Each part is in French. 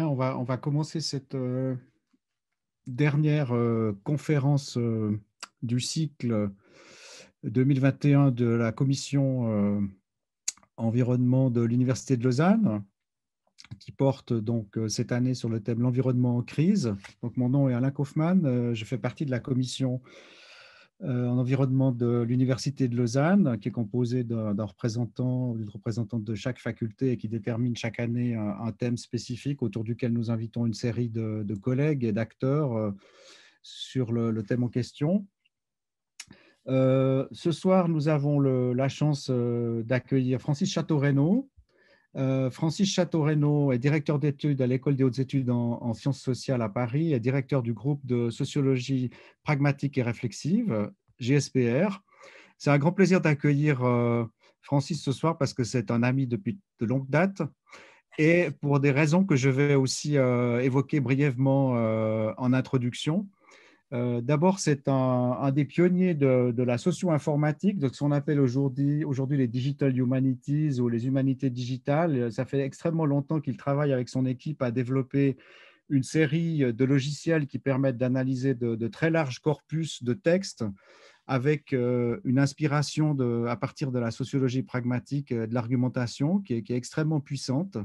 on va, commencer cette euh, dernière euh, conférence euh, du cycle 2021 de la commission environnement de l'Université de Lausanne, qui porte donc cette année sur le thème l'environnement en crise. Donc, mon nom est Alain Kaufmann, je fais partie de la commission euh, en environnement de l'Université de Lausanne, qui est composée d'un représentant ou d'une représentante de chaque faculté et qui détermine chaque année un, thème spécifique autour duquel nous invitons une série de, collègues et d'acteurs euh, sur le, thème en question. Euh, ce soir, nous avons la chance d'accueillir Francis Château-Reynaud, euh, Francis Château-Renaud est directeur d'études à l'École des hautes études en, sciences sociales à Paris et directeur du groupe de sociologie pragmatique et réflexive, GSPR. C'est un grand plaisir d'accueillir euh, Francis ce soir parce que c'est un ami depuis de longues dates et pour des raisons que je vais aussi euh, évoquer brièvement en introduction. Euh, d'abord, c'est un, des pionniers de, la socio-informatique, de ce qu'on appelle aujourd'hui les Digital Humanities ou les humanités digitales. Euh, ça fait extrêmement longtemps qu'il travaille avec son équipe à développer une série euh, de logiciels qui permettent d'analyser de, très larges corpus de textes avec une inspiration à partir de la sociologie pragmatique, de l'argumentation qui est, extrêmement puissante.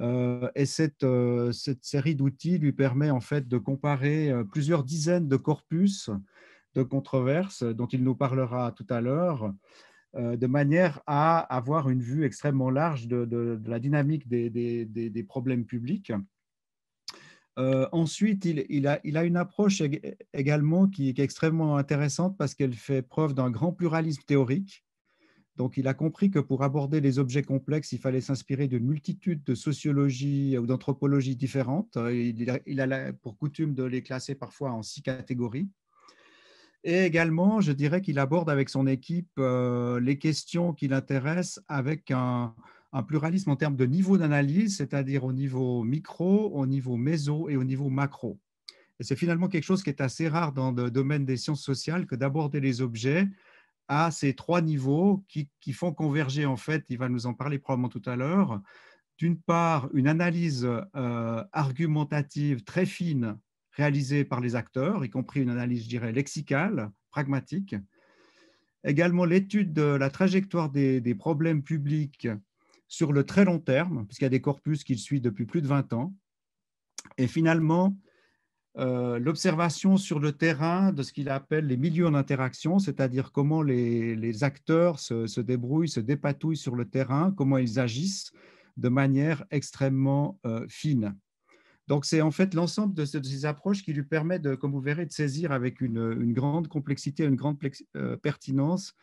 Euh, et euh, cette, série d'outils lui permet en fait de comparer euh, plusieurs dizaines de corpus de controverses dont il nous parlera tout à l'heure, de manière à avoir une vue extrêmement large de, la dynamique des, problèmes publics. ensuite, il, a, une approche également qui, est extrêmement intéressante parce qu'elle fait preuve d'un grand pluralisme théorique. Donc, il a compris que pour aborder les objets complexes, il fallait s'inspirer d'une multitude de sociologies ou d'anthropologies différentes. Il a, pour coutume de les classer parfois en six catégories. Et également, je dirais qu'il aborde avec son équipe euh, les questions qui l'intéressent avec un, un, pluralisme en termes de niveau d'analyse, c'est-à-dire au niveau micro, au niveau méso et au niveau macro. Et c'est finalement quelque chose qui est assez rare dans le domaine des sciences sociales que d'aborder les objets à ces trois niveaux qui, font converger, en fait, il va nous en parler probablement tout à l'heure, d'une part, une analyse euh, argumentative très fine réalisée par les acteurs, y compris une analyse, je dirais, lexicale, pragmatique, également l'étude de la trajectoire des, des, problèmes publics sur le très long terme, puisqu'il y a des corpus qu'il suit depuis plus de 20 ans, et finalement, euh, l'observation sur le terrain de ce qu'il appelle les milieux d'interaction, c'est-à-dire comment les, acteurs se, débrouillent, se dépatouillent sur le terrain, comment ils agissent de manière extrêmement euh, fine. Donc c'est en fait l'ensemble de, ces approches qui lui permet, comme vous verrez, de saisir avec une, grande complexité, une grande euh, pertinence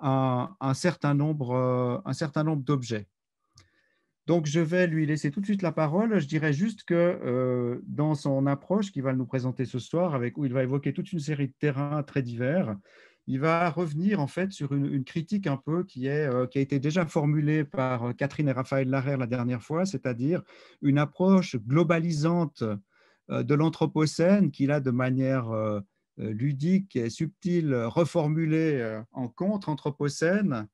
un certain nombre d'objets. Donc, je vais lui laisser tout de suite la parole. Je dirais juste que euh, dans son approche qu'il va nous présenter ce soir, avec, où il va évoquer toute une série de terrains très divers, il va revenir en fait sur une, critique un peu qui, est, euh, a été déjà formulée par euh, Catherine et Raphaël Larère la dernière fois, c'est-à-dire une approche globalisante de l'Anthropocène qu'il a de manière ludique et subtile reformulée en contre-Anthropocène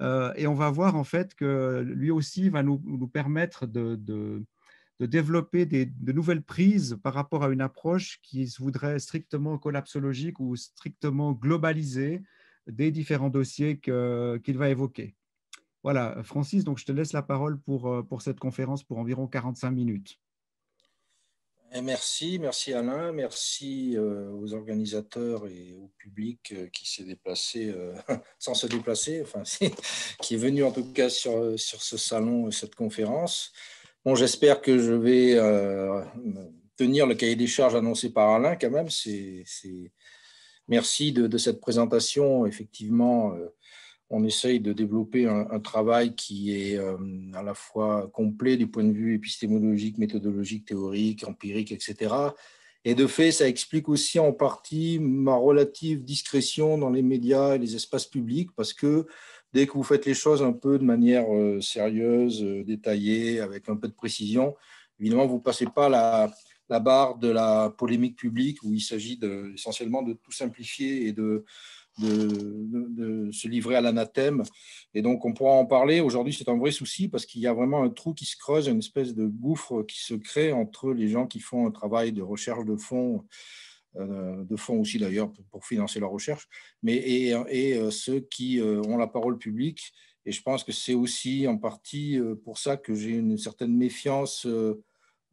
euh, et on va voir en fait que lui aussi va nous, permettre de, développer de nouvelles prises par rapport à une approche qui se voudrait strictement collapsologique ou strictement globalisée des différents dossiers qu'il va évoquer. Voilà, Francis, donc je te laisse la parole pour, euh, pour cette conférence pour environ 45 minutes. Eh, merci, merci Alain, merci euh, aux organisateurs et au public euh, qui s'est déplacé, euh, sans se déplacer, enfin, qui est venu en tout cas sur, sur ce salon, cette conférence. Bon, j'espère que je vais tenir le cahier des charges annoncé par Alain quand même. C'est, merci de, cette présentation effectivement on essaye de développer un, travail qui est euh, à la fois complet du point de vue épistémologique, méthodologique, théorique, empirique, etc. Et de fait, ça explique aussi en partie ma relative discrétion dans les médias et les espaces publics, parce que dès que vous faites les choses un peu de manière euh, sérieuse, euh, détaillée, avec un peu de précision, évidemment, vous ne passez pas la, barre de la polémique publique où il s'agit essentiellement de tout simplifier et de, de, se livrer à l'anathème. Et donc, on pourra en parler. Aujourd'hui, c'est un vrai souci parce qu'il y a vraiment un trou qui se creuse, une espèce de gouffre qui se crée entre les gens qui font un travail de recherche de fonds, euh, de fonds aussi d'ailleurs pour financer la recherche, mais et, euh, ceux qui euh, ont la parole publique. Et je pense que c'est aussi en partie pour ça que j'ai une certaine méfiance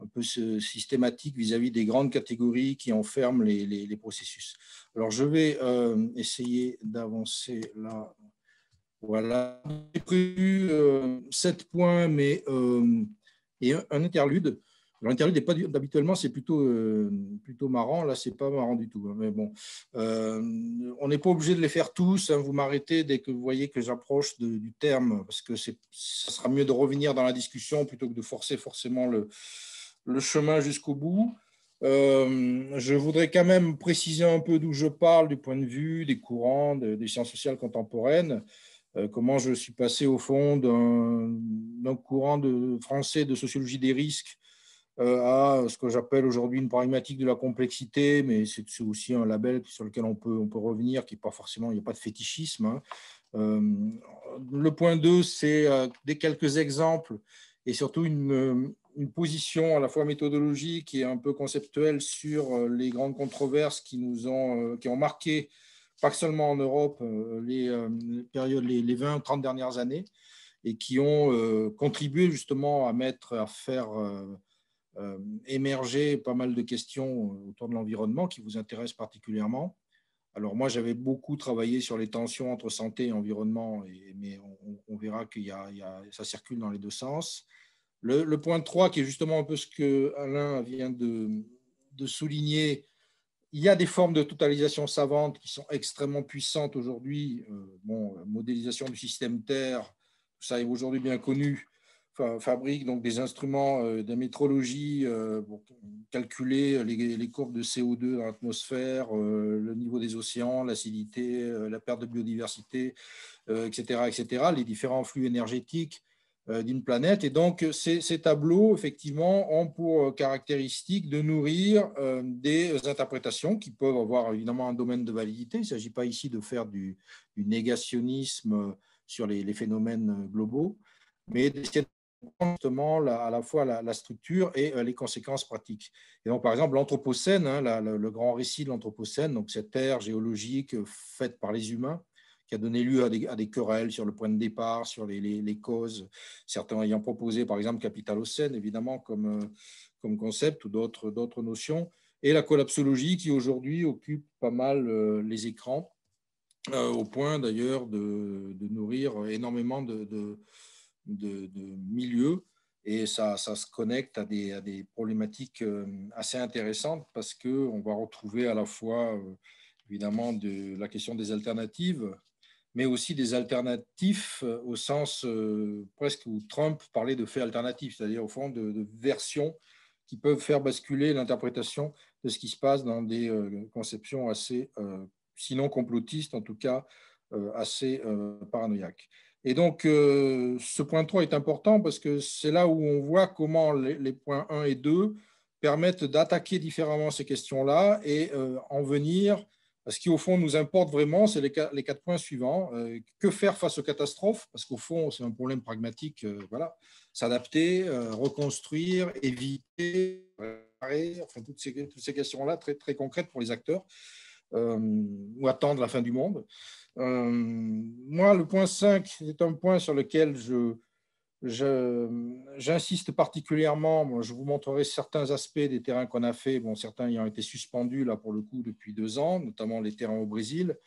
un peu systématique vis-à-vis des grandes catégories qui enferment les, les, processus. Alors, je vais euh, essayer d'avancer là. Voilà. J'ai prévu euh, sept points, mais euh, et un interlude. L'interlude n'est pas d'habituellement, c'est plutôt, plutôt marrant. Là, c'est pas marrant du tout. Hein, mais bon, on n'est pas obligé de les faire tous. Hein. vous m'arrêtez dès que vous voyez que j'approche du terme, parce que ce sera mieux de revenir dans la discussion plutôt que de forcer forcément le, le chemin jusqu'au bout. Euh, je voudrais quand même préciser un peu d'où je parle du point de vue des courants des sciences sociales contemporaines, euh, comment je suis passé au fond d'un courant de, français de sociologie des risques euh, à ce que j'appelle aujourd'hui une pragmatique de la complexité, mais c'est aussi un label sur lequel on peut, on peut revenir, qui n'est pas forcément, il n'y a pas de fétichisme. Hein. le point 2, c'est des quelques exemples et surtout une, une position à la fois méthodologique et un peu conceptuelle sur euh, les grandes controverses qui nous ont, euh, qui ont marqué, pas seulement en Europe, euh, les, périodes, les, 20 30 dernières années, et qui ont contribué justement à mettre, à faire émerger pas mal de questions autour de l'environnement qui vous intéressent particulièrement. Alors moi, j'avais beaucoup travaillé sur les tensions entre santé et environnement, mais on, on verra que ça circule dans les deux sens. Le, point 3, qui est justement un peu ce que Alain vient de, souligner, il y a des formes de totalisation savante qui sont extrêmement puissantes aujourd'hui. Euh, la modélisation du système Terre, ça est aujourd'hui bien connu. fabrique donc des instruments euh, de métrologie euh, pour calculer les, les, courbes de CO2 dans l'atmosphère, le niveau des océans, l'acidité, la perte de biodiversité, etc., etc., les différents flux énergétiques. Euh, d'une planète. Et donc, ces, tableaux, effectivement, ont pour euh, caractéristique de nourrir euh, des interprétations qui peuvent avoir évidemment un domaine de validité. Il ne s'agit pas ici de faire du, négationnisme sur les, phénomènes globaux, mais d'essayer justement à la fois la, structure et les conséquences pratiques. Et donc, par exemple, l'Anthropocène, hein, le, le, grand récit de l'Anthropocène, donc cette ère géologique faite par les humains, qui a donné lieu à des, querelles sur le point de départ, sur les, causes, certains ayant proposé par exemple capital capitalocène, évidemment, euh, comme, concept ou d'autres notions, et la collapsologie qui aujourd'hui occupe pas mal euh, les écrans, euh, au point d'ailleurs de, nourrir énormément de, milieux et ça, se connecte à des, problématiques assez intéressantes parce qu'on va retrouver à la fois, évidemment, de la question des alternatives, mais aussi des alternatifs euh, au sens euh, presque où Trump parlait de faits alternatifs, c'est-à-dire au fond de, versions qui peuvent faire basculer l'interprétation de ce qui se passe dans des euh, conceptions assez, sinon complotistes, en tout cas assez paranoïaques. Et donc, ce point 3 est important parce que c'est là où on voit comment les points 1 et 2 permettent d'attaquer différemment ces questions-là et en venir ce qui, au fond, nous importe vraiment, c'est les, quatre points suivants. Euh, que faire face aux catastrophes Parce qu'au fond, c'est un problème pragmatique. Euh, voilà, S'adapter, euh, reconstruire, éviter, réparer, enfin, toutes ces, toutes ces questions-là très, très concrètes pour les acteurs, ou attendre la fin du monde. moi, le point 5 est un point sur lequel je, J'insiste particulièrement, je vous montrerai certains aspects des terrains qu'on a fait, bon, certains ont été suspendus là pour le coup depuis deux ans, notamment les terrains au Brésil.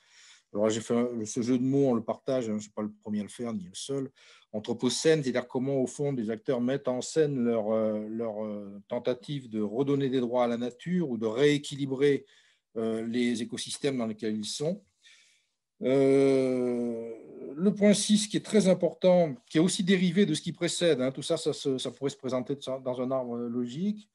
Alors j'ai fait ce jeu de mots, on le partage, hein, je ne suis pas le premier à le faire, ni le seul. Anthropocène, c'est-à-dire comment au fond des acteurs mettent en scène leur, euh, euh, tentative de redonner des droits à la nature ou de rééquilibrer euh, les écosystèmes dans lesquels ils sont. Euh, le point 6 qui est très important, qui est aussi dérivé de ce qui précède, hein, tout ça, ça, pourrait se présenter dans un arbre logique,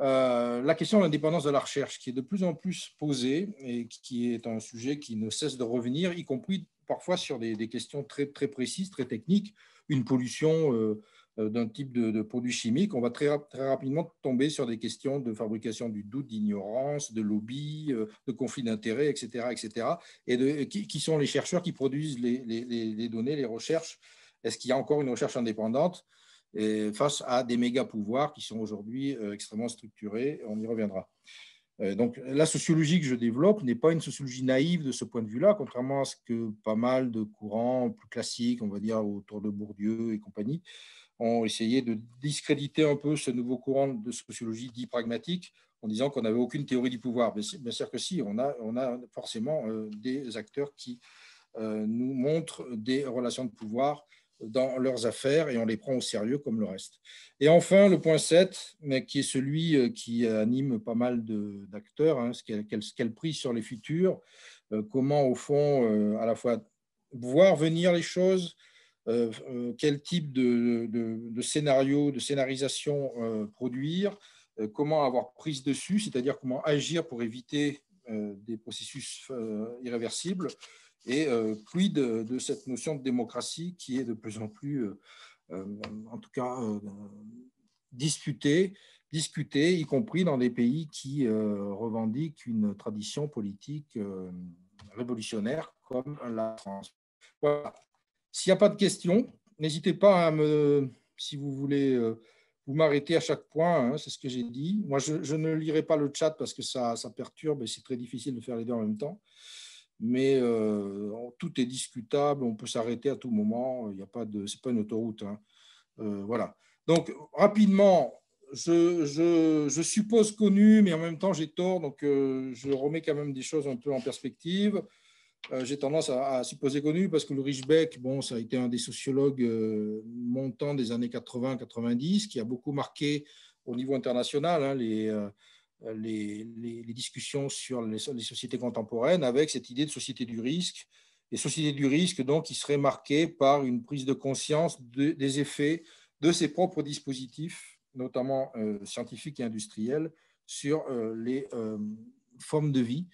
euh, la question de l'indépendance de la recherche, qui est de plus en plus posée et qui est un sujet qui ne cesse de revenir, y compris parfois sur des, questions très, très précises, très techniques, une pollution euh, euh, d'un type de, produit chimique, on va très, rapidement tomber sur des questions de fabrication du doute, d'ignorance, de lobby, euh, de conflit d'intérêts, etc., etc. Et qui, sont les chercheurs qui produisent les, données, les recherches Est-ce qu'il y a encore une recherche indépendante face à des méga pouvoirs qui sont aujourd'hui euh, extrêmement structurés On y reviendra. Donc, la sociologie que je développe n'est pas une sociologie naïve de ce point de vue-là, contrairement à ce que pas mal de courants plus classiques, on va dire autour de Bourdieu et compagnie, ont essayé de discréditer un peu ce nouveau courant de sociologie dit pragmatique en disant qu'on n'avait aucune théorie du pouvoir. Mais bien sûr que si, on a, forcément euh, des acteurs qui euh, nous montrent des relations de pouvoir dans leurs affaires et on les prend au sérieux comme le reste. Et enfin, le point 7, qui est celui euh, qui anime pas mal d'acteurs, hein, ce qu'elle quel, sur les futurs, comment au fond, à la fois voir venir les choses, euh, euh, quel type de, de, scénario, de scénarisation euh, produire, comment avoir prise dessus, c'est-à-dire comment agir pour éviter des processus irréversibles, et puis de cette notion de démocratie qui est de plus en plus, en tout cas, disputée, discutée, y compris dans des pays qui revendiquent une tradition politique révolutionnaire comme la France. Voilà. S'il n'y a pas de questions, n'hésitez pas à me, si vous voulez, euh, vous m'arrêtez à chaque point, hein, c'est ce que j'ai dit. Moi, je, ne lirai pas le chat parce que ça, perturbe et c'est très difficile de faire les deux en même temps. Mais euh, tout est discutable, on peut s'arrêter à tout moment, ce n'est pas une autoroute. Hein. Euh, voilà. Donc, rapidement, je, suppose connu, mais en même temps, j'ai tort, donc je remets quand même des choses un peu en perspective. Euh, j'ai tendance à, à, supposer connu parce que le Beck, bon, ça a été un des sociologues euh, montants des années 80-90 qui a beaucoup marqué au niveau international hein, euh, les, les, discussions sur les, sociétés contemporaines avec cette idée de société du risque. Et société du risque, donc, qui serait marquée par une prise de conscience des effets de ses propres dispositifs, notamment scientifiques et industriels, sur les formes de vie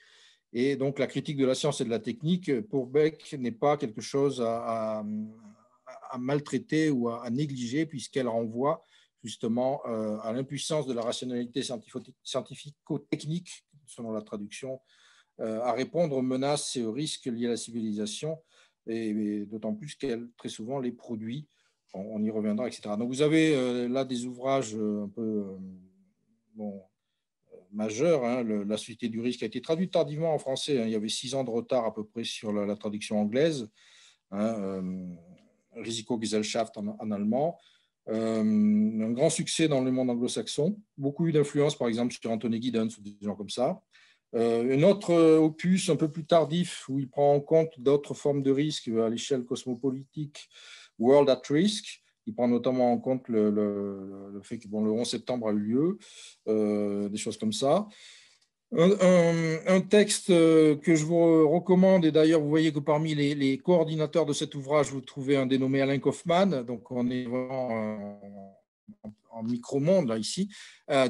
et donc la critique de la science et de la technique, euh, pour Beck, n'est pas quelque chose à, maltraiter ou à, négliger, puisqu'elle renvoie justement euh, à l'impuissance de la rationalité scientifico-technique, selon la traduction, euh, à répondre aux menaces et aux risques liés à la civilisation, et, d'autant plus qu'elle très souvent les produit. On, y reviendra, etc. Donc vous avez là des ouvrages un peu... bon, majeur. Hein, la société du risque a été traduite tardivement en français. Hein. il y avait six ans de retard à peu près sur la, traduction anglaise. Hein, euh, Risikogesellschaft en, allemand. Euh, un grand succès dans le monde anglo-saxon. Beaucoup eu d'influence, par exemple, sur Anthony Giddens ou des gens comme ça. Euh, un autre opus un peu plus tardif où il prend en compte d'autres formes de risques à l'échelle cosmopolitique, World at Risk, il prend notamment en compte le, fait que bon, le 11 septembre a eu lieu, euh, des choses comme ça. Un, texte euh, que je vous recommande, et d'ailleurs vous voyez que parmi les, coordinateurs de cet ouvrage, vous trouvez un dénommé Alain Kaufmann, donc on est vraiment euh, en, micro-monde là ici,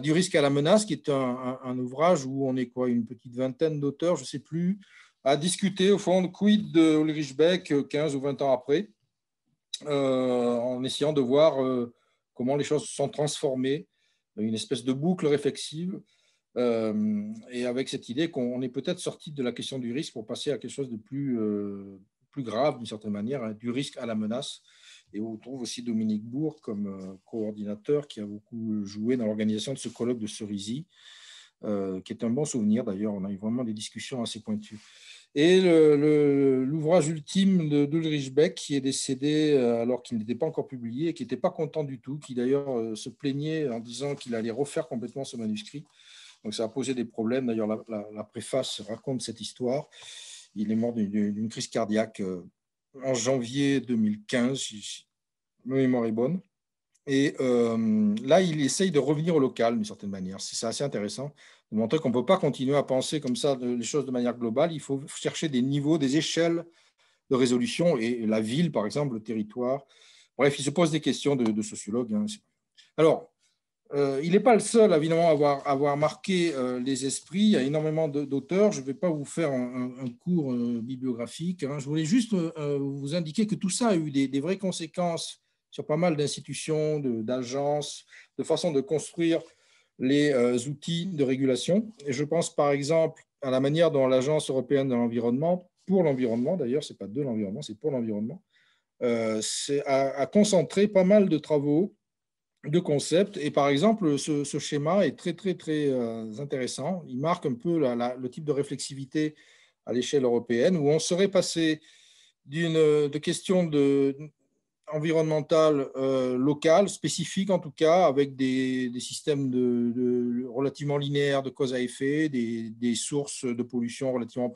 du risque à la menace, qui est un, un, ouvrage où on est quoi, une petite vingtaine d'auteurs, je ne sais plus, à discuter au fond de quid de Ulrich Beck 15 ou 20 ans après. Euh, en essayant de voir euh, comment les choses se sont transformées, une espèce de boucle réflexive. Euh, et avec cette idée qu'on est peut-être sorti de la question du risque pour passer à quelque chose de plus, grave, d'une certaine manière, hein, du risque à la menace. Et on trouve aussi Dominique Bourg comme coordinateur qui a beaucoup joué dans l'organisation de ce colloque de Cerisy, qui est un bon souvenir d'ailleurs. On a eu vraiment des discussions assez pointues. Et l'ouvrage ultime d'Ulrich Beck, qui est décédé euh, alors qu'il n'était pas encore publié et qui n'était pas content du tout, qui d'ailleurs euh, se plaignait en disant qu'il allait refaire complètement ce manuscrit. Donc ça a posé des problèmes. D'ailleurs, la, préface raconte cette histoire. Il est mort d'une crise cardiaque euh, en janvier 2015, si ma mémoire est bonne. Et là, il essaye de revenir au local d'une certaine manière. C'est assez intéressant montrer qu'on ne peut pas continuer à penser comme ça les choses de manière globale. Il faut chercher des niveaux, des échelles de résolution. Et la ville, par exemple, le territoire. Bref, il se pose des questions de, de sociologue. Hein. Alors, euh, il n'est pas le seul, évidemment, à avoir, avoir marqué euh, les esprits. Il y a énormément d'auteurs. Je ne vais pas vous faire un, cours euh, bibliographique. Hein. Je voulais juste vous indiquer que tout ça a eu des, vraies conséquences sur pas mal d'institutions, d'agences, de façons de construire les euh, outils de régulation. Et je pense par exemple à la manière dont l'Agence européenne de l'environnement, pour l'environnement d'ailleurs, ce n'est pas de l'environnement, c'est pour l'environnement, euh, a, concentré pas mal de travaux, de concepts. Et par exemple, ce, schéma est très, très, très euh, intéressant. Il marque un peu le type de réflexivité à l'échelle européenne où on serait passé de question de, environnementale euh, locale, spécifique en tout cas, avec des, des systèmes de, relativement linéaires de cause à effet, des, des sources de pollution relativement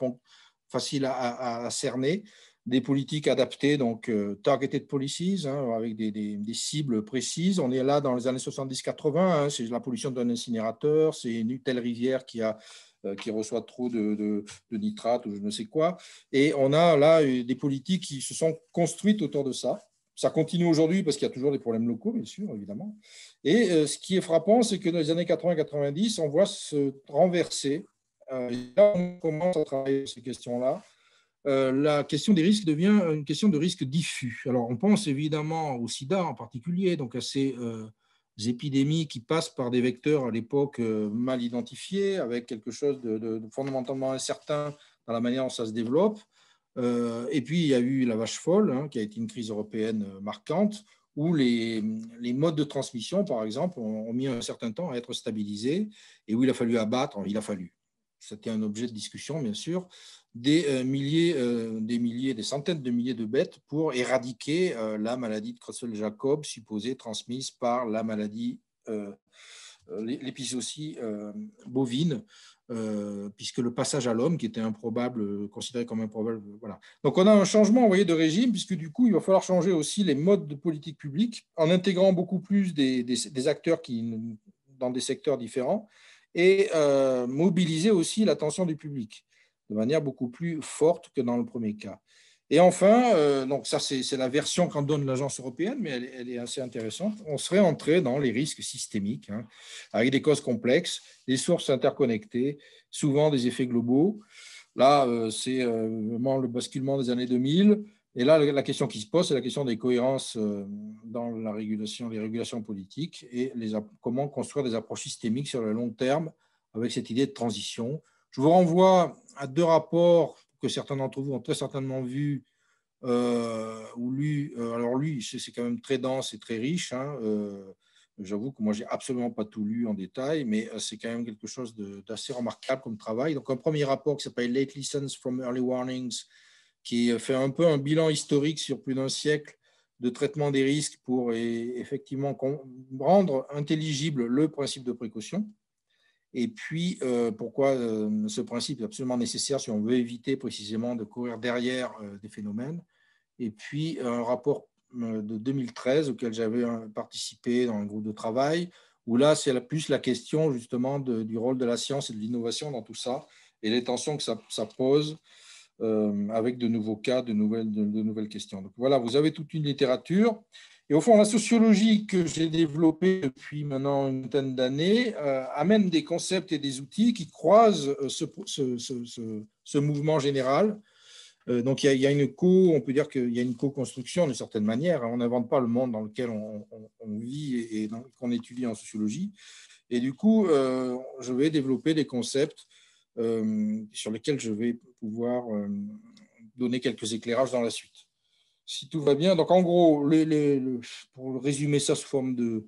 faciles à, cerner, des politiques adaptées, donc euh, targeted policies, hein, avec des, des, cibles précises. On est là dans les années 70-80, hein, c'est la pollution d'un incinérateur, c'est une telle rivière qui a euh, qui reçoit trop de, de, de, nitrate ou je ne sais quoi. Et on a là euh, des politiques qui se sont construites autour de ça ça continue aujourd'hui parce qu'il y a toujours des problèmes locaux, bien sûr, évidemment. Et euh, ce qui est frappant, c'est que dans les années 80-90, on voit se renverser. Euh, et là, on commence à travailler sur ces questions-là. Euh, la question des risques devient une question de risque diffus. Alors, on pense évidemment au sida en particulier, donc à ces épidémies qui passent par des vecteurs à l'époque mal identifiés, avec quelque chose de fondamentalement incertain dans la manière dont ça se développe. Euh, et puis, il y a eu la vache folle, hein, qui a été une crise européenne euh, marquante, où les, modes de transmission, par exemple, ont, mis un certain temps à être stabilisés et où il a fallu abattre, il a fallu, c'était un objet de discussion, bien sûr, des euh, milliers, des milliers, des centaines de milliers de bêtes pour éradiquer la maladie de Creutzfeldt-Jacob supposée transmise par la maladie euh, aussi euh, bovine, euh, puisque le passage à l'homme, qui était improbable, considéré comme improbable. Donc on a un changement de régime, puisque du coup, il va falloir changer aussi les modes de politique publique, en intégrant beaucoup plus des, acteurs qui, dans des secteurs différents, et mobiliser aussi l'attention du public de manière beaucoup plus forte que dans le premier cas. Et enfin, euh, donc ça c'est la version qu'en donne l'agence européenne, mais elle, est assez intéressante. On serait entré dans les risques systémiques, hein, avec des causes complexes, des sources interconnectées, souvent des effets globaux. Là, euh, c'est euh, vraiment le basculement des années 2000. Et là, la question qui se pose, c'est la question des cohérences dans la régulation, les régulations politiques et les, comment construire des approches systémiques sur le long terme avec cette idée de transition. Je vous renvoie à deux rapports que certains d'entre vous ont très certainement vu euh, ou lu. Euh, alors lui, c'est quand même très dense et très riche. Hein, euh, j'avoue que moi, j'ai absolument pas tout lu en détail, mais c'est quand même quelque chose d'assez remarquable comme travail. Donc un premier rapport qui s'appelle Late Lessons from Early Warnings, qui fait un peu un bilan historique sur plus d'un siècle de traitement des risques pour effectivement rendre intelligible le principe de précaution. Et puis, euh, pourquoi euh, ce principe est absolument nécessaire si on veut éviter précisément de courir derrière euh, des phénomènes. Et puis, un rapport de 2013 auquel j'avais participé dans un groupe de travail, où là, c'est plus la question justement du rôle de la science et de l'innovation dans tout ça, et les tensions que ça, pose avec de nouveaux cas, de nouvelles, de nouvelles, questions. Donc voilà, vous avez toute une littérature. Et au fond, la sociologie que j'ai développée depuis maintenant une vingtaine d'années euh, amène des concepts et des outils qui croisent euh, ce, mouvement général. Euh, donc il y, a, une co, on peut dire qu'il y a une co-construction d'une certaine manière. On n'invente pas le monde dans lequel on, vit et, qu'on étudie en sociologie. Et du coup, je vais développer des concepts sur lesquels je vais pouvoir donner quelques éclairages dans la suite si tout va bien. Donc, en gros, pour résumer ça sous forme de.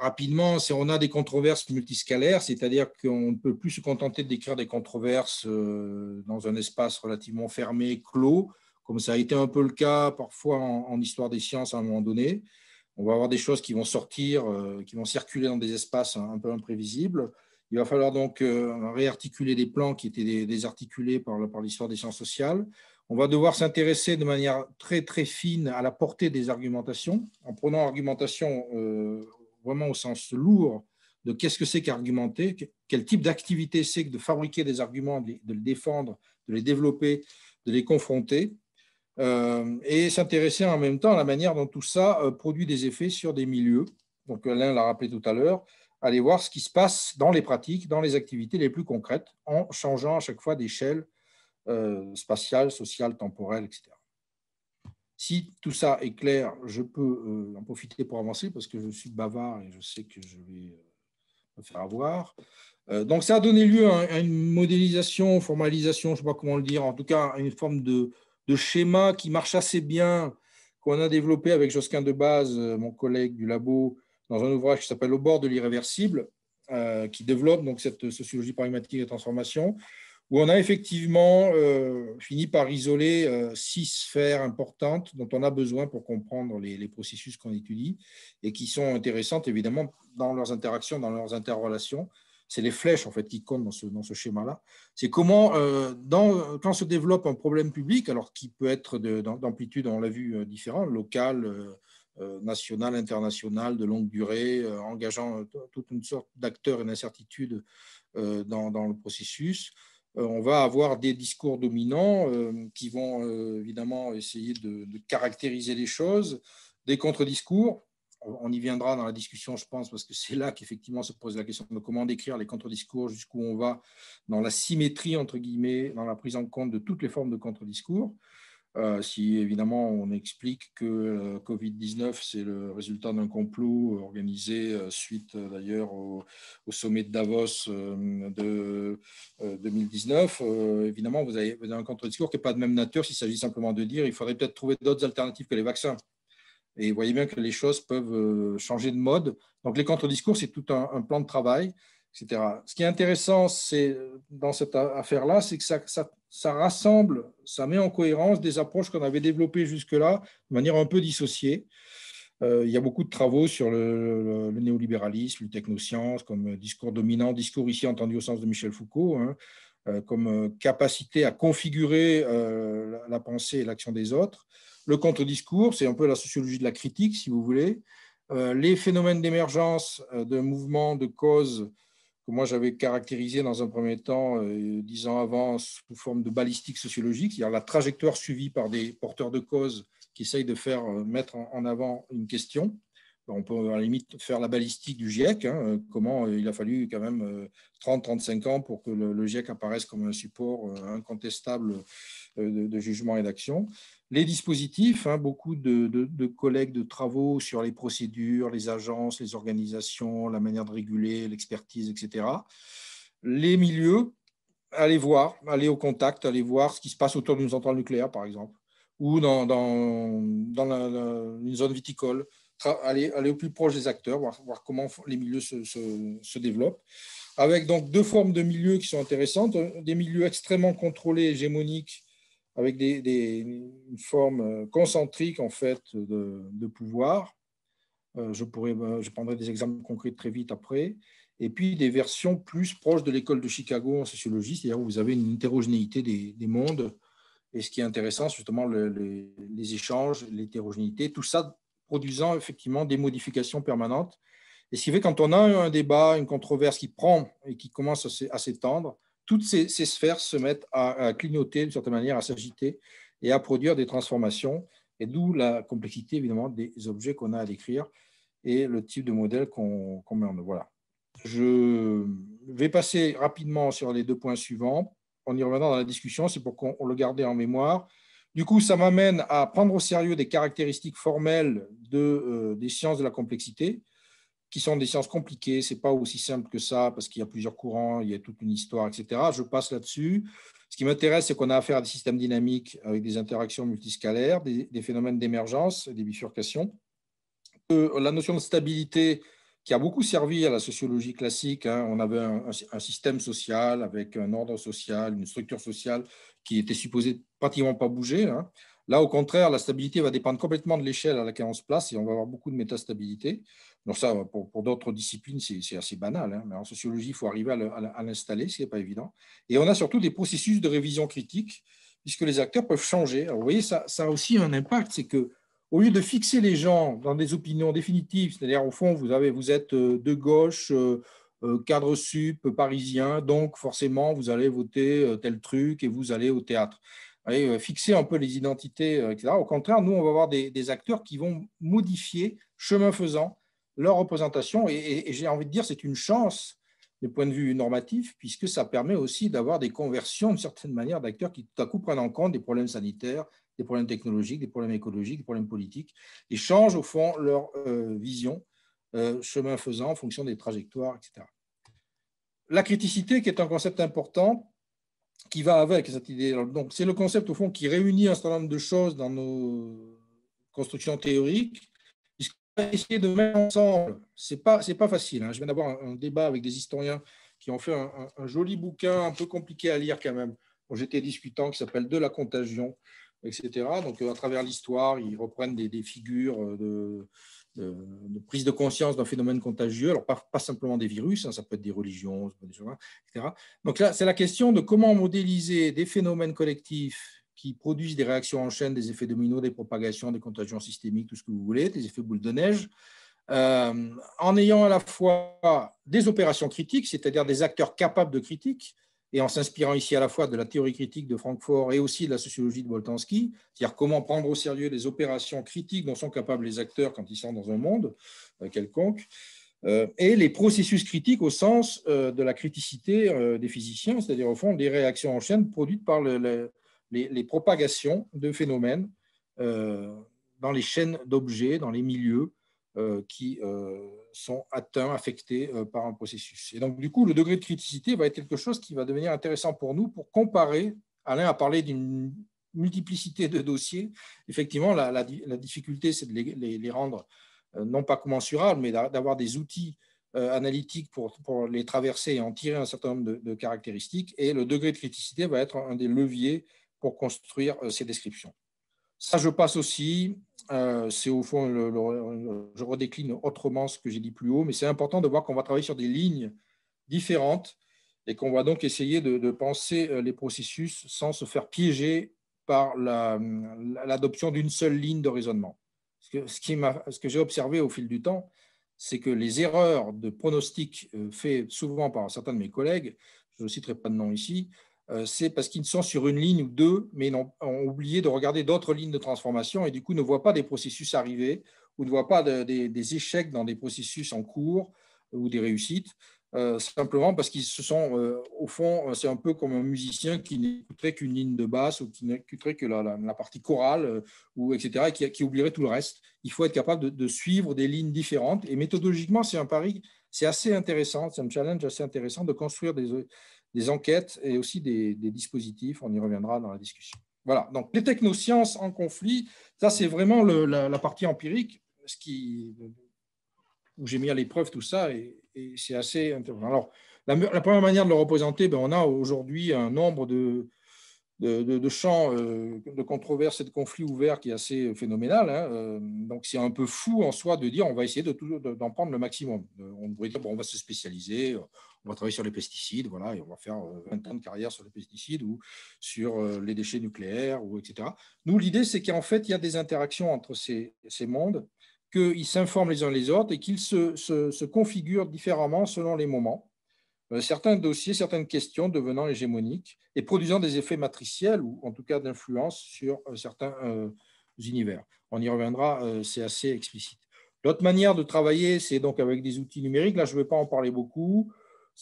rapidement, c'est on a des controverses multiscalaires, c'est-à-dire qu'on ne peut plus se contenter de décrire des controverses euh, dans un espace relativement fermé, clos, comme ça a été un peu le cas parfois en histoire des sciences à un moment donné. On va avoir des choses qui vont sortir, euh, qui vont circuler dans des espaces un peu imprévisibles. Il va falloir donc euh, réarticuler des plans qui étaient désarticulés par l'histoire des sciences sociales. On va devoir s'intéresser de manière très très fine à la portée des argumentations, en prenant argumentation euh, vraiment au sens lourd de qu'est-ce que c'est qu'argumenter, quel type d'activité c'est que de fabriquer des arguments, de les défendre, de les développer, de les confronter, euh, et s'intéresser en même temps à la manière dont tout ça euh, produit des effets sur des milieux. Donc Alain l'a rappelé tout à l'heure, aller voir ce qui se passe dans les pratiques, dans les activités les plus concrètes, en changeant à chaque fois d'échelle euh, spatiale, sociale, temporelle, etc. Si tout ça est clair, je peux euh, en profiter pour avancer parce que je suis bavard et je sais que je vais euh, me faire avoir. donc ça a donné lieu à, une modélisation, formalisation, je ne sais pas comment le dire, en tout cas à une forme de, schéma qui marche assez bien, qu'on a développé avec Josquin Debaz, mon collègue du labo, dans un ouvrage qui s'appelle Au bord de l'irréversible, qui développe donc cette sociologie pragmatique des transformations, où on a effectivement euh, fini par isoler euh, six sphères importantes dont on a besoin pour comprendre les, processus qu'on étudie et qui sont intéressantes évidemment dans leurs interactions, dans leurs interrelations. C'est les flèches en fait qui comptent dans ce, schéma-là. C'est comment, euh, quand se développe un problème public, alors qui peut être d'amplitude, on l'a vu, différente, local, national, international, de longue durée, engageant toute une sorte d'acteurs et d'incertitudes dans, le processus, euh, on va avoir des discours dominants euh, qui vont euh, évidemment essayer de, caractériser les choses, des contre-discours. On y viendra dans la discussion, je pense, parce que c'est là qu'effectivement se pose la question de comment décrire les contre-discours, jusqu'où on va dans la symétrie, entre guillemets, dans la prise en compte de toutes les formes de contre-discours. Euh, si évidemment on explique que euh, Covid-19, c'est le résultat d'un complot euh, organisé suite d'ailleurs au, sommet de Davos de 2019, évidemment vous avez, un contre-discours qui n'est pas de même nature s'il s'agit simplement de dire il faudrait peut-être trouver d'autres alternatives que les vaccins. Et vous voyez bien que les choses peuvent changer de mode. Donc les contre-discours, c'est tout un, plan de travail. Etc. Ce qui est intéressant c'est, dans cette affaire-là, c'est que ça, ça ça rassemble, ça met en cohérence des approches qu'on avait développées jusque-là de manière un peu dissociée. Euh, il y a beaucoup de travaux sur le, néolibéralisme, le néolibéralisme, technosciences, comme discours dominant, discours ici entendu au sens de Michel Foucault, hein, euh, comme euh, capacité à configurer la pensée et l'action des autres. Le contre-discours, c'est un peu la sociologie de la critique, si vous voulez. les phénomènes d'émergence de mouvements, de cause, que moi j'avais caractérisé dans un premier temps, euh, dix ans avant, sous forme de balistique sociologique, c'est-à-dire la trajectoire suivie par des porteurs de cause qui essayent de faire euh, mettre en avant une question on peut à la limite faire la balistique du GIEC, hein, euh, comment euh, il a fallu quand même 30-35 euh, ans pour que le, GIEC apparaisse comme un support incontestable de, jugement et d'action. Les dispositifs, hein, beaucoup de, collègues de travaux sur les procédures, les agences, les organisations, la manière de réguler, l'expertise, etc. Les milieux, allez voir, allez au contact, aller voir ce qui se passe autour d'une centrale nucléaire, par exemple, ou dans, une zone viticole aller, au plus proche des acteurs, voir, comment les milieux se, développent. Avec donc deux formes de milieux qui sont intéressantes, euh, des milieux extrêmement contrôlés, hégémoniques, avec des, formes une forme euh, concentrique en fait de, pouvoir. Euh, je, pourrais, je prendrai des exemples concrets très vite après et puis des versions plus proches de l'école de Chicago en sociologie, c'est-à-dire où vous avez une hétérogénéité des, mondes. Et ce qui est intéressant, c'est justement les échanges, l'hétérogénéité, tout ça produisant effectivement des modifications permanentes. Et ce qui fait quand on a un débat, une controverse qui prend et qui commence à s'étendre, toutes ces, sphères se mettent à, clignoter d'une certaine manière, à s'agiter et à produire des transformations. Et d'où la complexité évidemment des objets qu'on a à décrire et le type de modèle qu'on met en Voilà. Je vais passer rapidement sur les deux points suivants. en y revenant dans la discussion, c'est pour qu'on le garde en mémoire. Du coup, ça m'amène à prendre au sérieux des caractéristiques formelles de, euh, des sciences de la complexité, qui sont des sciences compliquées, ce n'est pas aussi simple que ça, parce qu'il y a plusieurs courants, il y a toute une histoire, etc. Je passe là-dessus. Ce qui m'intéresse, c'est qu'on a affaire à des systèmes dynamiques avec des interactions multiscalaires, des, phénomènes d'émergence, des bifurcations. Euh, la notion de stabilité qui a beaucoup servi à la sociologie classique. Hein. On avait un, système social avec un ordre social, une structure sociale qui était supposée pratiquement pas bouger. Hein. Là, au contraire, la stabilité va dépendre complètement de l'échelle à laquelle on se place et on va avoir beaucoup de métastabilité. Donc ça, pour, pour d'autres disciplines, c'est assez banal, hein, mais en sociologie, il faut arriver à l'installer, ce n'est pas évident. Et on a surtout des processus de révision critique, puisque les acteurs peuvent changer. vous voyez, ça, ça a aussi un impact, c'est que au lieu de fixer les gens dans des opinions définitives, c'est-à-dire au fond, vous, vous êtes euh, de gauche, euh, euh, cadre sup, parisien, donc forcément, vous allez voter tel truc et vous allez au théâtre. fixer un peu les identités, etc. Au contraire, nous, on va avoir des, acteurs qui vont modifier, chemin faisant, leur représentation. Et, et j'ai envie de dire, c'est une chance du point de vue normatif, puisque ça permet aussi d'avoir des conversions, d'une certaine manière, d'acteurs qui tout à coup prennent en compte des problèmes sanitaires, des problèmes technologiques, des problèmes écologiques, des problèmes politiques, et changent au fond leur euh, vision, euh, chemin faisant en fonction des trajectoires, etc. La criticité, qui est un concept important, qui va avec cette idée. Donc, c'est le concept, au fond, qui réunit un certain nombre de choses dans nos constructions théoriques, va essayer de mettre ensemble. Ce n'est pas, pas facile. Hein. Je viens d'avoir un, débat avec des historiens qui ont fait un, joli bouquin un peu compliqué à lire quand même, dont j'étais discutant, qui s'appelle De la contagion, etc. Donc, euh, à travers l'histoire, ils reprennent des, figures euh, de, prise de conscience d'un phénomène contagieux. Alors, pas, simplement des virus, hein, ça peut être des religions, etc. Donc là, c'est la question de comment modéliser des phénomènes collectifs qui produisent des réactions en chaîne, des effets dominos, des propagations, des contagions systémiques, tout ce que vous voulez, des effets boule de neige, euh, en ayant à la fois des opérations critiques, c'est-à-dire des acteurs capables de critiques, et en s'inspirant ici à la fois de la théorie critique de Francfort et aussi de la sociologie de Boltanski, c'est-à-dire comment prendre au sérieux les opérations critiques dont sont capables les acteurs quand ils sont dans un monde euh, quelconque, euh, et les processus critiques au sens euh, de la criticité des physiciens, c'est-à-dire au fond des réactions en chaîne produites par les, les, propagations de phénomènes dans les chaînes d'objets, dans les milieux, euh, qui euh, sont atteints, affectés euh, par un processus. Et donc, du coup, le degré de criticité va être quelque chose qui va devenir intéressant pour nous pour comparer. Alain a parlé d'une multiplicité de dossiers. Effectivement, la, difficulté, c'est de les, rendre non pas commensurables, mais d'avoir des outils analytiques pour, les traverser et en tirer un certain nombre de, de, caractéristiques. Et le degré de criticité va être un des leviers pour construire ces descriptions. Ça, je passe aussi. Euh, c'est au fond, je redécline autrement ce que j'ai dit plus haut, mais c'est important de voir qu'on va travailler sur des lignes différentes et qu'on va donc essayer de, penser euh, les processus sans se faire piéger par l'adoption d'une seule ligne de raisonnement. Ce que, que j'ai observé au fil du temps, c'est que les erreurs de pronostic euh, faites souvent par certains de mes collègues, je ne citerai pas de nom ici, euh, c'est parce qu'ils sont sur une ligne ou deux, mais ils ont, oublié de regarder d'autres lignes de transformation et du coup ne voient pas des processus arriver ou ne voient pas des, échecs dans des processus en cours ou des réussites, euh, simplement parce qu'ils se sont, euh, au fond, c'est un peu comme un musicien qui n'écouterait qu'une ligne de basse ou qui n'écouterait que la, partie chorale, ou etc., et qui, oublierait tout le reste. Il faut être capable de, de suivre des lignes différentes et méthodologiquement, c'est un pari c'est assez intéressant, c'est un challenge assez intéressant de construire des, des enquêtes et aussi des, dispositifs. On y reviendra dans la discussion. Voilà, donc les technosciences en conflit, ça c'est vraiment la, partie empirique, ce qui, où j'ai mis à l'épreuve tout ça, et, c'est assez intéressant. Alors, la, première manière de le représenter, ben, on a aujourd'hui un nombre de, de, champs euh, de controverses et de conflits ouverts qui est assez phénoménal. Hein. Euh, donc, c'est un peu fou en soi de dire on va essayer d'en prendre le maximum. Euh, on pourrait dire bon, on va se spécialiser, on va travailler sur les pesticides, voilà, et on va faire 20 euh, ans de carrière sur les pesticides ou sur euh, les déchets nucléaires, ou etc. Nous, l'idée, c'est qu'en fait, il y a des interactions entre ces, mondes, qu'ils s'informent les uns les autres et qu'ils se, configurent différemment selon les moments. Euh, certains dossiers, certaines questions devenant hégémoniques et produisant des effets matriciels ou en tout cas d'influence sur certains univers. On y reviendra, c'est assez explicite. L'autre manière de travailler, c'est donc avec des outils numériques. Là, je ne vais pas en parler beaucoup.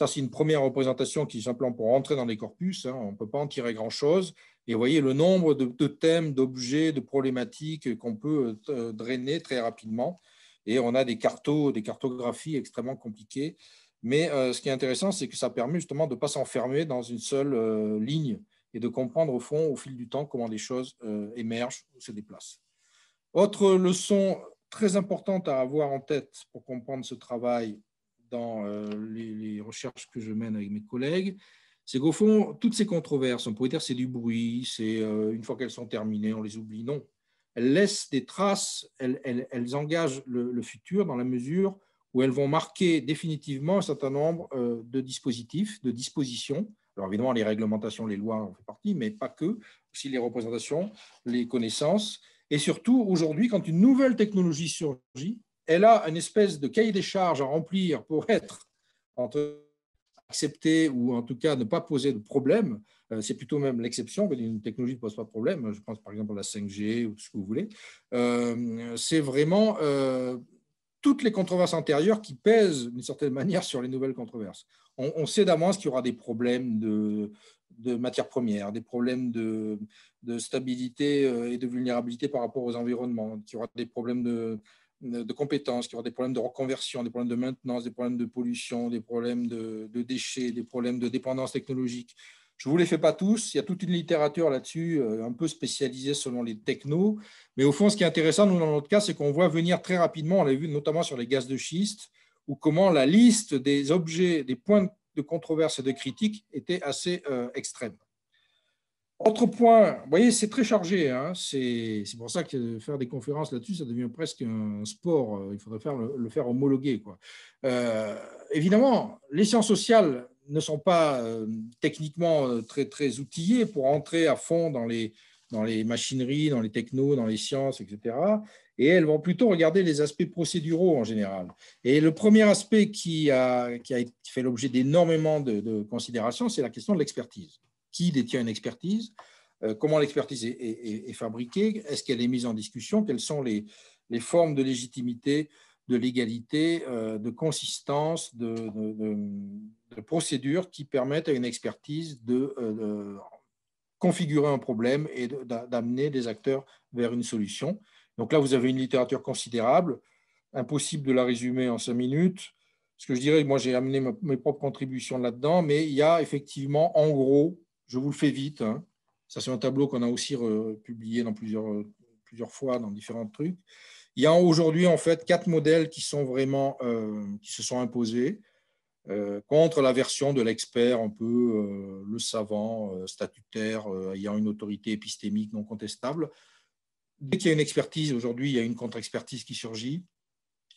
Ça, c'est une première représentation qui est simplement pour rentrer dans les corpus. Hein, on ne peut pas en tirer grand-chose. Et vous voyez le nombre de, thèmes, d'objets, de problématiques qu'on peut euh, euh, drainer très rapidement. Et on a des cartos, des cartographies extrêmement compliquées. Mais euh, ce qui est intéressant, c'est que ça permet justement de ne pas s'enfermer dans une seule ligne et de comprendre au fond, au fil du temps, comment les choses émergent ou se déplacent. Autre leçon très importante à avoir en tête pour comprendre ce travail dans euh, les, recherches que je mène avec mes collègues, c'est qu'au fond, toutes ces controverses, on pourrait dire c'est du bruit, c'est euh, une fois qu'elles sont terminées, on les oublie. Non, elles laissent des traces, elles, engagent le, futur dans la mesure où elles vont marquer définitivement un certain nombre euh, de dispositifs, de dispositions. Alors évidemment, les réglementations, les lois en font partie, mais pas que, aussi les représentations, les connaissances. Et surtout, aujourd'hui, quand une nouvelle technologie surgit, elle a une espèce de cahier des charges à remplir pour être entre acceptée ou en tout cas ne pas poser de problème. Euh, c'est plutôt même l'exception que une technologie ne pose pas de problème. Je pense par exemple à la 5G ou ce que vous voulez. Euh, c'est vraiment euh, toutes les controverses antérieures qui pèsent d'une certaine manière sur les nouvelles controverses. On, on sait d'avance qu'il y aura des problèmes de, de matières premières, des problèmes de, de, stabilité et de vulnérabilité par rapport aux environnements, qu'il y aura des problèmes de, euh, de compétences, qui ont des problèmes de reconversion, des problèmes de maintenance, des problèmes de pollution, des problèmes de, déchets, des problèmes de dépendance technologique. Je ne vous les fais pas tous, il y a toute une littérature là-dessus, euh, un peu spécialisée selon les technos. Mais au fond, ce qui est intéressant, nous, dans notre cas, c'est qu'on voit venir très rapidement, on l'a vu notamment sur les gaz de schiste, ou comment la liste des objets, des points de controverse et de critique était assez euh, extrême. Autre point, vous voyez, c'est très chargé. Hein. c'est pour ça que faire des conférences là-dessus, ça devient presque un sport. Euh, il faudrait faire le, faire homologuer. Quoi. Euh, évidemment, les sciences sociales ne sont pas euh, techniquement très, très outillées pour entrer à fond dans les, dans les machineries, dans les technos, dans les sciences, etc. Et elles vont plutôt regarder les aspects procéduraux en général. Et le premier aspect qui a, qui a fait l'objet d'énormément de, de considérations, c'est la question de l'expertise qui détient une expertise, euh, comment l'expertise est, fabriquée, est-ce qu'elle est mise en discussion, quelles sont les, formes de légitimité, de légalité, euh, de consistance, de, de, procédures qui permettent à une expertise de, euh, configurer un problème et d'amener des acteurs vers une solution. Donc là, vous avez une littérature considérable, impossible de la résumer en cinq minutes. Ce que je dirais, moi j'ai amené mes propres contributions là-dedans, mais il y a effectivement en gros je vous le fais vite. Hein. Ça, c'est un tableau qu'on a aussi euh, publié dans plusieurs, euh, plusieurs fois dans différents trucs. Il y a aujourd'hui, en fait, quatre modèles qui, sont vraiment, euh, qui se sont imposés contre la version de l'expert, un peu le savant statutaire ayant une autorité épistémique non contestable. Dès qu'il y a une expertise, aujourd'hui, il y a une contre-expertise qui surgit.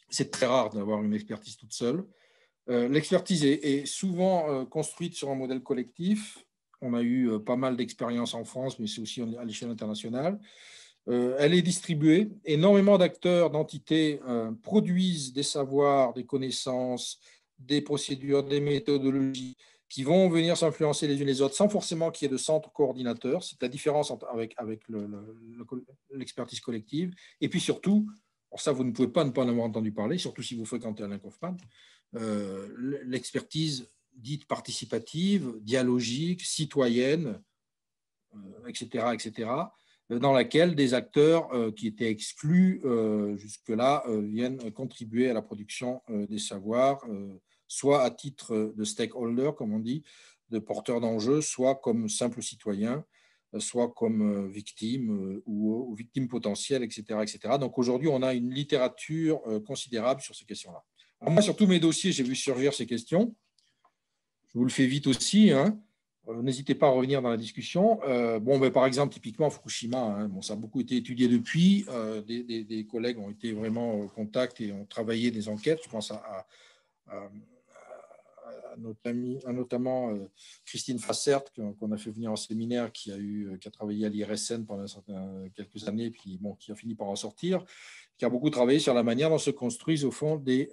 C'est très rare d'avoir une expertise toute seule. L'expertise est souvent construite sur un modèle collectif, on a eu euh, pas mal d'expériences en France, mais c'est aussi à l'échelle internationale. Euh, elle est distribuée. Énormément d'acteurs, d'entités euh, produisent des savoirs, des connaissances, des procédures, des méthodologies qui vont venir s'influencer les unes les autres sans forcément qu'il y ait de centre coordinateur. C'est la différence avec, avec l'expertise collective. Et puis surtout, ça vous ne pouvez pas ne pas en avoir entendu parler, surtout si vous fréquentez Alain Kaufmann, l'expertise dites participative, dialogique, citoyenne, euh, etc., etc., euh, dans laquelle des acteurs euh, qui étaient exclus jusque-là viennent contribuer à la production des savoirs, soit à titre de stakeholder, comme on dit, de porteur d'enjeux, soit comme simple citoyen, soit comme victime ou, victime potentielle, etc., etc. Donc aujourd'hui, on a une littérature considérable sur ces questions-là. Moi, sur tous mes dossiers, j'ai vu surgir ces questions. Je vous le fais vite aussi. Hein. Euh, n'hésitez pas à revenir dans la discussion. Euh, bon, ben, par exemple, typiquement Fukushima, hein. bon, ça a beaucoup été étudié depuis. Euh, des, collègues ont été vraiment en contact et ont travaillé des enquêtes. Je pense à, notre notamment Christine Fassert, qu'on a fait venir en séminaire, qui a, travaillé à l'IRSN pendant quelques années, puis qui a fini par en sortir, qui a beaucoup travaillé sur la manière dont se construisent, au fond, des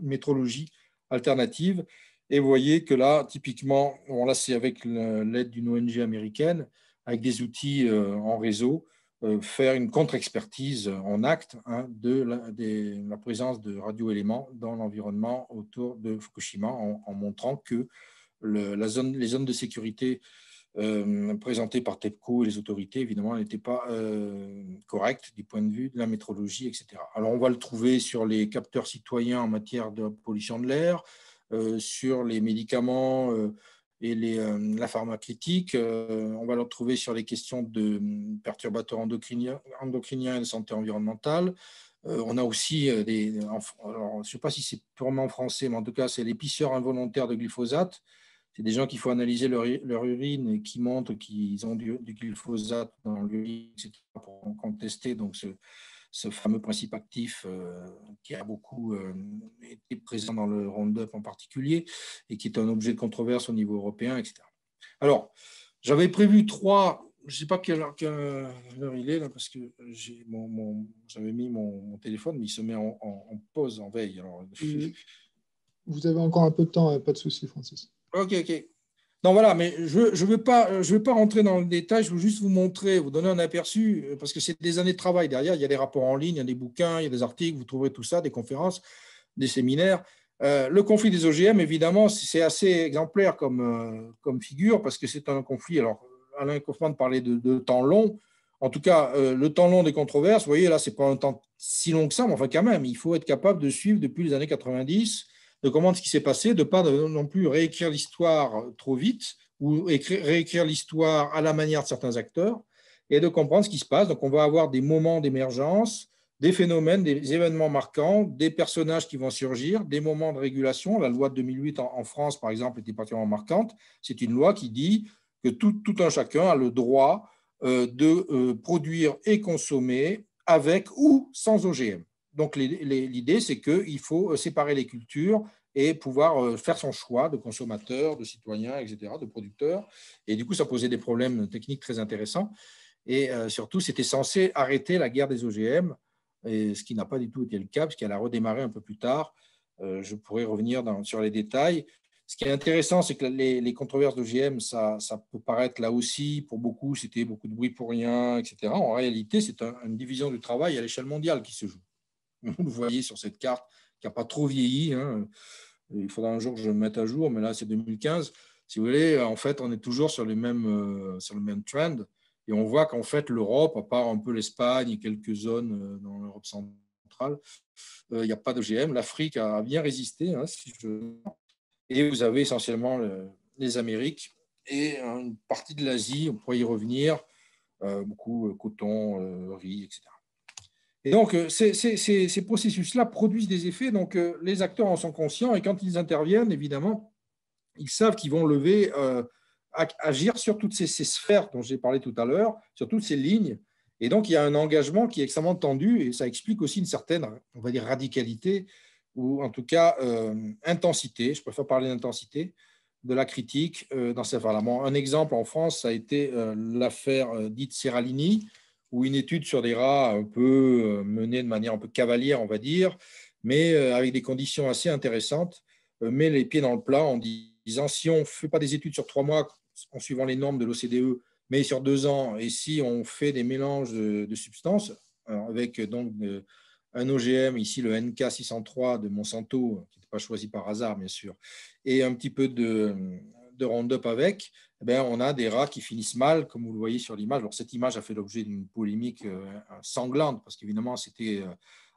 métrologies alternatives et vous voyez que là, typiquement, là c'est avec l'aide d'une ONG américaine, avec des outils euh, en réseau, euh, faire une contre-expertise en acte hein, de, la, présence de radioéléments dans l'environnement autour de Fukushima, en, montrant que les zones de sécurité euh, présentées par TEPCO et les autorités, évidemment, n'étaient pas correctes du point de vue de la métrologie, etc. Alors, on va le trouver sur les capteurs citoyens en matière de pollution de l'air, euh, sur les médicaments euh, et les, euh, la pharmacritique. on va le retrouver sur les questions de perturbateurs endocriniens, et de santé environnementale. on a aussi des. Alors, je ne sais pas si c'est purement français, mais en tout cas, c'est l'épiceur involontaire de glyphosate. C'est des gens qu'il faut analyser leur, leur, urine et qui montrent qu'ils ont du, glyphosate dans l'urine, etc., pour contester donc ce, ce fameux principe actif euh, qui a beaucoup euh, été présent dans le Roundup en particulier et qui est un objet de controverse au niveau européen, etc. Alors, j'avais prévu trois, je ne sais pas quelle heure, il est là parce que j'ai mon, j'avais mis mon, téléphone, mais il se met en, pause, en veille. Alors, Vous avez encore un peu de temps, euh, pas de souci, Francis. Ok, ok. Non, voilà, mais je ne euh, je veux, pas, rentrer dans le détail, je veux juste vous montrer, vous donner un aperçu, euh, parce que c'est des années de travail derrière. Il y a des rapports en ligne, il y a des bouquins, il y a des articles, vous trouverez tout ça, des conférences, des séminaires. Euh, le conflit des OGM, évidemment, c'est assez exemplaire comme, figure, parce que c'est un conflit. Alors, Alain Kaufmann parlait de, de temps long. En tout cas, le temps long des controverses, vous voyez, là, ce n'est pas un temps si long que ça, mais enfin, quand même, il faut être capable de suivre depuis les années 90 de comprendre ce qui s'est passé, de ne pas non plus réécrire l'histoire trop vite ou réécrire l'histoire à la manière de certains acteurs et de comprendre ce qui se passe. Donc, on va avoir des moments d'émergence, des phénomènes, des événements marquants, des personnages qui vont surgir, des moments de régulation. La loi de 2008 en, France, par exemple, était particulièrement marquante. C'est une loi qui dit que tout, tout un chacun a le droit euh, de euh, produire et consommer avec ou sans OGM donc l'idée, c'est qu'il faut euh, séparer les cultures et pouvoir euh, faire son choix de consommateur, de citoyen, etc., de producteur. Et du coup, ça posait des problèmes techniques très intéressants. Et euh, surtout, c'était censé arrêter la guerre des OGM, ce qui n'a pas du tout été le cas, qu'elle a redémarré un peu plus tard. je pourrais revenir sur les détails. Ce qui est intéressant, c'est que les, controverses d'OGM, ça, peut paraître là aussi, pour beaucoup, c'était beaucoup de bruit pour rien, etc. En réalité, c'est une division du travail à l'échelle mondiale qui se joue. Vous le voyez sur cette carte qui n'a pas trop vieilli. Hein. Il faudra un jour que je me mette à jour, mais là, c'est 2015. Si vous voulez, en fait, on est toujours sur, euh, sur le même trend. Et on voit qu'en fait, l'Europe, à part un peu l'Espagne et quelques zones euh, dans l'Europe centrale, euh, il n'y a pas d'OGM. L'Afrique a bien résisté. Hein, et vous avez essentiellement les Amériques et hein, une partie de l'Asie, on pourrait y revenir, beaucoup coton, riz, etc. Et donc, euh, ces, processus-là produisent des effets, donc euh, les acteurs en sont conscients, et quand ils interviennent, évidemment, ils savent qu'ils vont lever, euh, agir sur toutes ces, sphères dont j'ai parlé tout à l'heure, sur toutes ces lignes. Et donc, il y a un engagement qui est extrêmement tendu, et ça explique aussi une certaine, on va dire, radicalité, ou en tout cas intensité, je préfère parler d'intensité, de la critique dans ces affaires-là. un exemple en France, ça a été l'affaire dite Serralini, ou une étude sur des rats un peu euh, menée de manière un peu cavalière, on va dire, mais euh, avec des conditions assez intéressantes, euh, met les pieds dans le plat en disant si on ne fait pas des études sur trois mois en suivant les normes de l'OCDE, mais sur deux ans, et si on fait des mélanges de, de substances, avec donc un OGM, ici le NK603 de Monsanto, qui n'était pas choisi par hasard, bien sûr, et un petit peu de, de Roundup avec, eh ben on a des rats qui finissent mal, comme vous le voyez sur l'image. Alors, cette image a fait l'objet d'une polémique euh, sanglante, parce qu'évidemment, c'était euh,